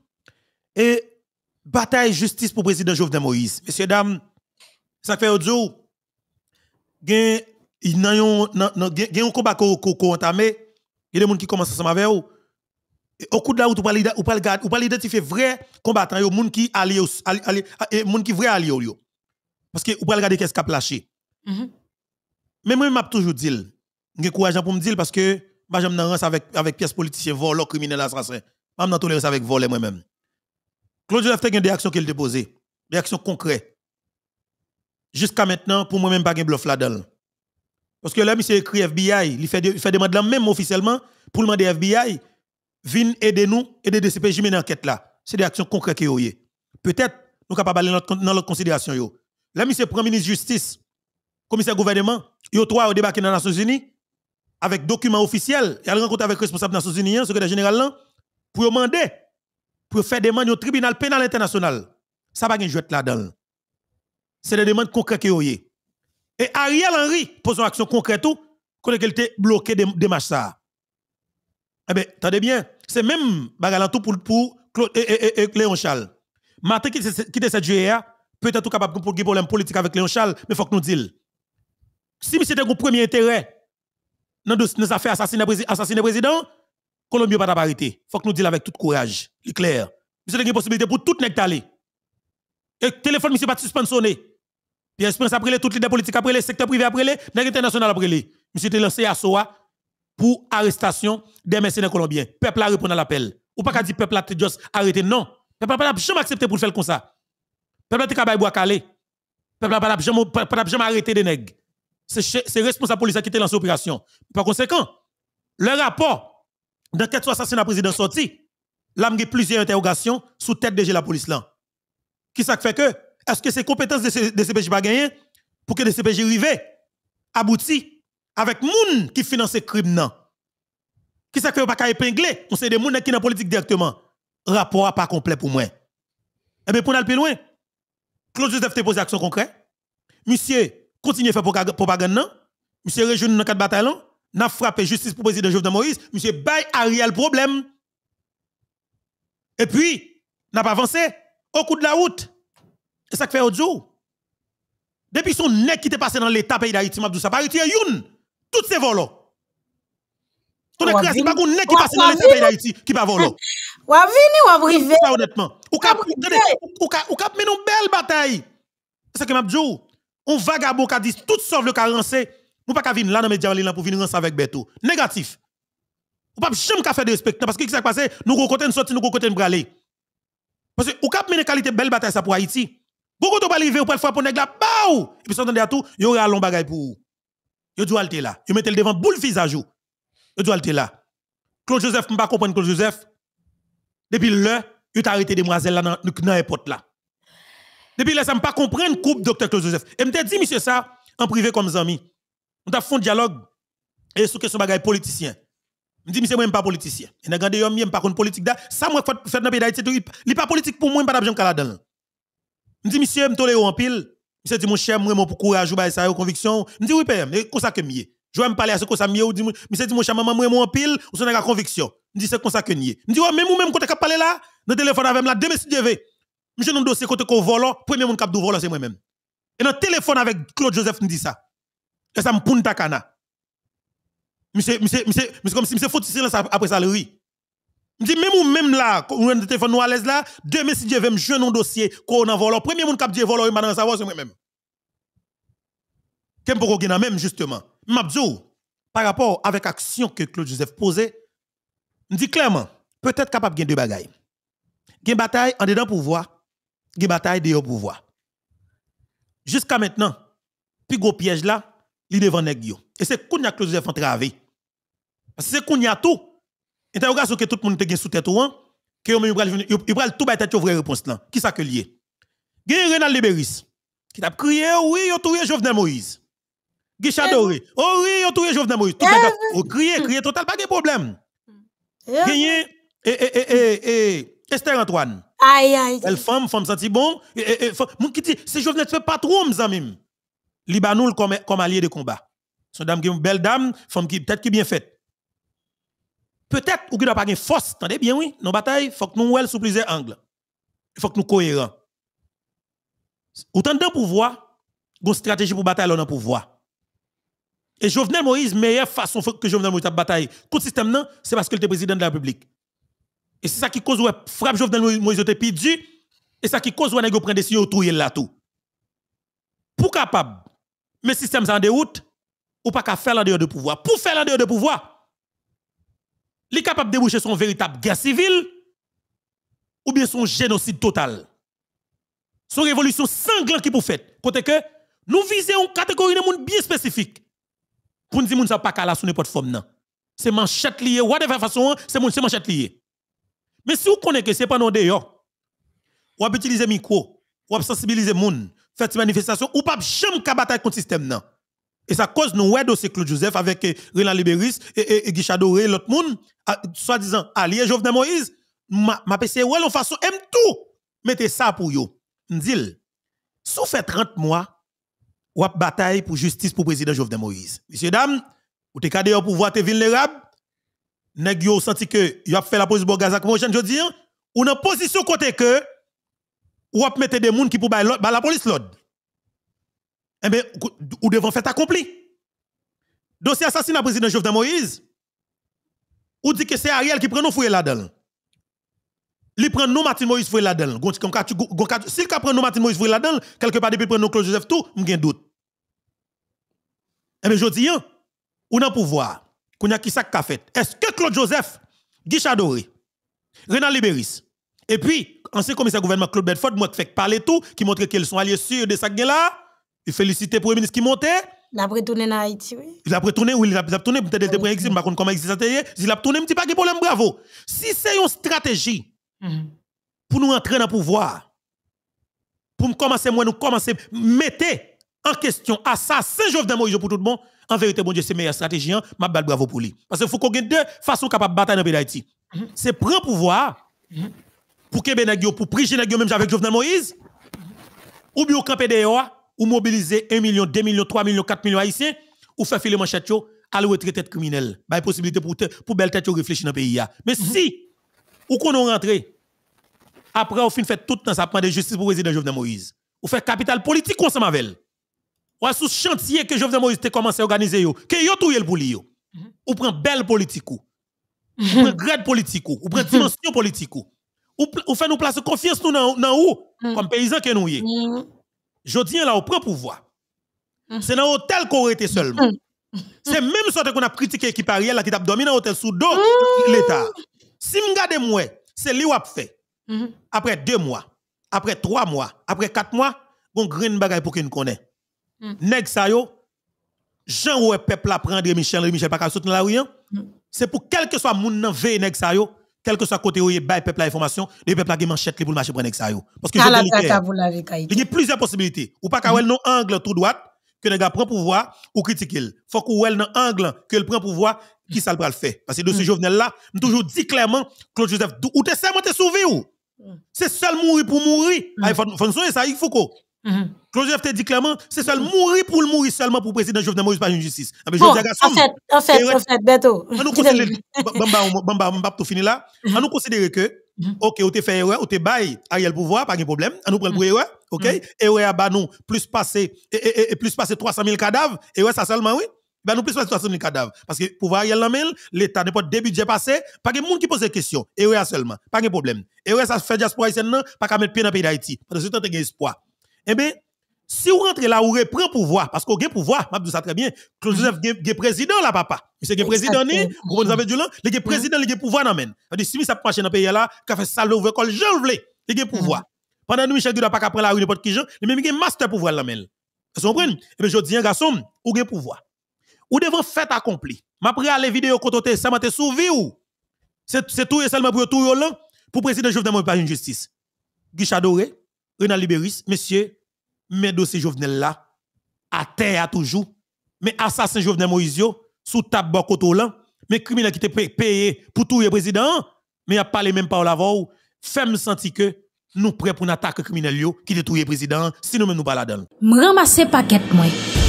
Et bataille justice pour le président Jovenel Moïse. Messieurs, dames, ça fait audio. Il y a un combat qui est entamé. Il y a des gens qui commencent à avec Au coup de la route, pouvez pas identifier vrais combattants, les gens qui sont qui vrais alliés. Parce que vous pas regarder qu'est-ce qui a lâché. Mm-hmm. Mais moi, je m'a toujours dit, suis courage pour me dire parce que moi, bah, j'aime dans avec avec pièce vols, vol, criminel, assassin. Moi, je tolérance avec vols, moi-même. Claude Joseph a des actions qu'il a déposées, des actions concrètes. Jusqu'à maintenant, pour moi-même, pas de bluff là-dedans. Parce que là, monsieur écrit FBI, il fait, des demandes même officiellement pour demander FBI, venez aider nous, aider DCPJ une enquête là. C'est des actions concrètes qui ont Peut-être, nous sommes capables d'aller dans notre considération. Yo. Là, monsieur Premier ministre Justice, commissaire gouvernement, yo trois au dans les Nations Unies, avec documents officiels, il a rencontre avec responsable des Nations Unies, hein, secrétaire général pour demander pour faire des demandes au tribunal pénal international. Ça va pas jouer là-dedans. C'est des demandes concrètes a. Et Ariel Henry pose une action concrète tout, quand était bloqué des de matchs ça. Eh bien, attendez bien, c'est même tout pour, pour et, Léon Charles. Martin qui était cette GEA, hein, peut-être capable pour des problèmes politiques avec Léon Charles, mais il faut que nous disions. Si c'était un premier intérêt dans les affaires assassinat président, Colombie pas d'arrêter. Faut que nous disions avec tout courage. C'est clair. Monsieur, il une possibilité pour tout nèg d'aller. Et téléphone, monsieur, pas suspensionné. Puis Espérance après les, toutes les politiques après les, secteurs privés après les, nèg international après les. Monsieur, était lancé à SOA pour arrestation des mercenaires colombiens. Peuple a répondu à l'appel. Ou pas que le peuple a juste arrêté. Non. Peuple pas jamais accepté pour faire comme ça. Peuple a Peuple pas jamais arrêté des nègres. C'est responsable police qui a lancé l'opération. Par conséquent, le rapport dans quel assassinats président sorti, là, il y a plusieurs interrogations sous tête de la police Qui ça fait que, est-ce que c'est compétence de CPJ pas gagner pour que le CPJ arrive abouti avec moun qui finance crime Qui ça fait pas épingler? On sait des moun qui dans politique directement. Rapport pas complet pour moi. Eh bien, pour aller plus loin, Claude Joseph te posé action concrète. Monsieur, continue à faire propagande, Monsieur, rejoint dans quatre bataillons n'a frappé justice pour le président Jovenel Moïse, monsieur Bay Ariel problème. Et puis, n'a pas avancé au coup de la route. Et ça fait jour. Depuis son nez qui était passé dans l'État pays d'Haïti, m'a ça pas retiré youn. Toutes ces volants. Ton écrit, c'est pas un nez qui passe dans l'État pays d'Haïti qui pas volo. Ou a Ça honnêtement. Ou cap mener une belle bataille. C'est que m'a dit, on vagabond qui dit tout sauf le carencé ou pas qu'à venir là dans les médias pour venir ensemble avec Beto. Négatif. Ou pas jamais qu'à faire de respect. Parce que qu'est-ce qui s'est passé, nous côté nous sortir, nous avons côté nous braler. Parce que ou cap mener qualité belle bataille ça pour Haïti. Beaucoup de arriver ou pas faire pour nèg là, baou. Et puis s'entendre à tout, y aura long bagaille pour. vous. Yo dû alter là. Yo mettez le devant boule visage ou. Yo dû alter là. Claude Joseph, ne pas comprendre Claude Joseph. Depuis là, yo arrêté demoiselle là dans n'importe là. Depuis là, ça pas comprendre couple docteur Claude Joseph. Et m'a dit monsieur ça en privé comme amis. On a fait un dialogue et sur question bagaille politicien. Je dis, monsieur, moi, je pas politicien. Et n'a regarde, je ne par pas politique. Ça, moi, je fais dans pays d'Haïti. Il pas politique pour moi, je pas dans Je dis, monsieur, je tolère en pile. Monsieur dit, mon cher, moi, mon courage, je ça, conviction. Je dis, oui, père, mais comme ça que mieux. Je vais me parler à ce que ça mieux. Monsieur dit, mon cher, maman, moi, en pile, ou son la conviction. Je dis, c'est comme ça que mieux. Je dis, même moi-même, quand tu parlé là, dans le téléphone avec la deux messieurs, Je non Monsieur, dossier, côté qu'on volant, premier monde cap du volant, c'est moi-même. Et dans le téléphone avec Claude Joseph, me dit ça. Et ça me punta Monsieur, monsieur, monsieur, comme si monsieur silence après ça, Je même ou même là, téléphone là, demain si Dieu me un dossier, qu'on premier monde qui a volé, maintenant madame c'est moi-même. ce que même, justement? par rapport avec action que Claude Joseph posait, je dis clairement, peut-être capable de deux bagailles. bataille en dedans pouvoir, bataille dehors pouvoir. Jusqu'à maintenant, puis gros piège là, li devant nèg yo. Et c'est kounya Claude Joseph entravé. Parce que c'est kounya tout. Interrogation que tout le monde te gen sous tête ou hein? que yo pral tout ba tête vraie réponse là. Qui ça que lié? Gen Renal Liberis qui t'a crié oui, yo touye Jovenel Moïse. Guicha Doré. Oh oui, yo touye eh oh Jovenel Moïse. Tout ça, eh oh, crié, crié hmm. total pas de problème. Eh Gagné et et et et Esther Antoine. Aïe aïe. Elle femme femme senti bon, mon qui dit c'est Jovenel tu fais pas trop mes amis. Libanoul comme, comme allié de combat. Son dame une belle dame, femme qui peut-être qui bien faite. Peut-être ou qui n'a pas de force, attendez bien oui, nos batailles, il faut que nous well sous plusieurs angles. Il faut que nous cohérents. Autant de pouvoir, une stratégie pour bataille on a pouvoir. Et Jovenel Moïse, meilleure façon que Jovenel Moïse a bataille Tout le système, c'est parce qu'il le président de la République. Et c'est ça qui cause ouais frappe Jovenel Moïse au pidu et ça qui cause ouais nèg prend autour autour là tout. Pour capable mais système en déroute, ou pas qu'à faire l'endroit de pouvoir. Pour faire l'endroit de pouvoir, il est capable de déboucher son véritable guerre civile ou bien son génocide total. Son révolution sanglante qui pour faite. Côté que nous visons une catégorie de monde bien spécifique. Pour nous dire que nous pas qu'à la sous n'importe forme. C'est manchette liée, whatever façon, c'est manchette liée. Mais si vous connaissez que n'est pas non d'ailleurs. Vous utilisez le micro, vous sensibilisez le monde, cette manifestation, ou pas jamais qu'à bataille contre le système. Non. Et ça cause nous, ouais, dossier Claude Joseph avec eh, Renan Libéris et, et, et Guichard l'autre monde, ah, soi-disant allié Jovenel Moïse, ma, ma PC, e, ouais, en façon, aime tout. Mettez ça pour yo. M'dil, si fait 30 mois, ou bataille pour justice pour président Jovenel Moïse. Messieurs, dames, ou t'es cadé au pouvoir, t'es vulnérable, nèg yo senti que yo a fait la pose pour Gaza comme je dis, hein? ou dans position côté que, ou à mettre des gens qui pour la police l'ode? Eh bien, ou devant fait accompli. Dossier assassinat président Jovenel Moïse, ou dit que c'est Ariel qui prend nous fouilles là-dedans. Lui prend nous Martin Moïse fouille là-dedans. il prend nous Martin Moïse fouille là-dedans, quelque part depuis prend nous Claude Joseph tout, m'gain doute. Eh bien, je dis, hein, ou dans pouvoir, qu'on a qui ça qu'a fait. Est-ce que Claude Joseph, dit Chadoré, Renan Libéris, et puis, ancien commissaire gouvernement Claude Bedford, moi qui fait parler tout, qui montre qu'ils sont alliés sûrs de ça là. Il félicite le Premier ministre qui montait. Il a retourné en Haïti, oui. Il a retourné, oui, il a retourné, peut-être ah des exil, je ne sais comment il ça Il a retourné, un petit pas de problème, bravo. Si c'est une stratégie mm-hmm. pour nous entrer dans le pouvoir, pour commencer, moi, nous commencer, mettez en question assassin Jovenel Moïse pour tout le monde, en vérité, bon Dieu, c'est meilleure stratégie, hein. ma balle bravo pour lui. Parce qu'il faut qu'on ait deux façons capables de battre dans le pays d'Haïti. Mm-hmm. C'est prendre pouvoir, mm-hmm pour que nagyo, pour prêcher même avec Jovenel Moïse, ou bien au camp dehors, ou mobiliser 1 million, 2 millions, 3 millions, 4 millions haïtiens, ou faire filer manchette aller à retraite tête criminelle. Bah, y possibilité pour, te, pour belle tête réfléchir dans le pays. Mais mhm. si, ou qu'on rentre après, on fait tout dans sa ça de justice pour président Jovenel Moïse. Ou fait capital politique ensemble avec elle. Ou à sous chantier que Jovenel Moïse a commencé à organiser, yo, que yo tout pour lui. Mhm. Ou prend belle politique. On prend grade politique. Ou prend dimension politique ou, ou fait nous placer confiance nous dans où, comme mm. paysan que nous y mm. Je dis là, on prend pouvoir. Mm. C'est dans l'hôtel qu'on était seulement. Mm. C'est même sorte qu'on a critiqué l'équipe Ariel là, qui a dormi dans l'hôtel sous dos l'État. Si je regarde moi, c'est lui qui a fait. Mm-hmm. Après deux mois, après trois mois, après quatre mois, on green bagaille pour qu'il nous connaisse. Nèg ça yo, Jean ou peuple la prendre Michel, Michel pas qu'à soutenir la rue. C'est pour quel que soit moun nan veille nèg ça yo, quel que soit côté où il y a bah, peuple information, le peuple a des manchettes pour le marché prendre ça parce que ah il y a plusieurs possibilités ou pas qu'à mhm. non angle tout droit que le gars prend pouvoir ou critique il faut y elle un angle que prend pouvoir qui ça le fait. parce que de ce mhm. Jovenel là toujours dit clairement Claude Joseph ou t'es seulement t'es sauvé ou mhm. c'est seul mourir pour mourir il faut ça il faut Mhm. Joseph te dit clairement, c'est seul mourir pour le mourir seulement pour le président Jovenel Moïse, pas une justice. Ah, en fait, en fait, en fait, bientôt. On nous considère, tout fini là. Mhm. On nous considère que, mhm. ok, on te fait erreur, on te à Ariel pouvoir, pas de problème. On nous prend pour erreur, ok? Erreur à ah, bah, nous, plus passer, et, plus passer 300 000 cadavres, erreur ça seulement, oui? Ben nous plus passer 300 000 cadavres. Parce que pouvoir Ariel Lamel, l'État n'est pas de budget passé, pas de monde qui pose des questions. Erreur ah, seulement, pas de problème. Erreur ça fait diaspora non, pas qu'à mettre pied dans le pays d'Haïti. Parce que c'est un espoir. Eh bien, si vous rentrez là, vous reprend pouvoir, parce qu'on a pouvoir, je dis ça très bien, Claude Joseph est mm-hmm. président là, papa. Il est président, vous avez du il est président, il a pouvoir dans vous Si ça marche dans le pays là, avez fait ça, l'ouvre école, je le il a pouvoir. Mm-hmm. Pendant que Michel n'a pas prendre la rue n'importe qui, il même un master pouvoir là même. Vous comprenez? Et eh bien, je dis un hein, garçon, ou a pouvoir. Ou devant fait accompli. Ma pris à les vidéos côté, ça m'a été sauvé ou? C'est tout et seulement pour tout là, pour président Jovenel, pas une justice. Guichard Doré, Renan Libéris, monsieur, mes dossiers Jovenel là, à terre à toujours. Mais assassin Jovenel Moïse, sous table là, mais criminels qui étaient payés pour tout le président, mais il a parlé même pas la voix. Femme sentir que nous prêts pour une attaque criminelle qui détruit le président, si nous nous pas là M'ramasser paquet moi,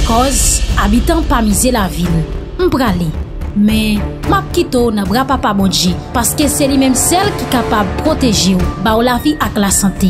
cause habitant pas miser la ville. aller, Mais je quito n'a pas papa parce que c'est lui même celles qui capable protéger ou ba la vie avec la santé.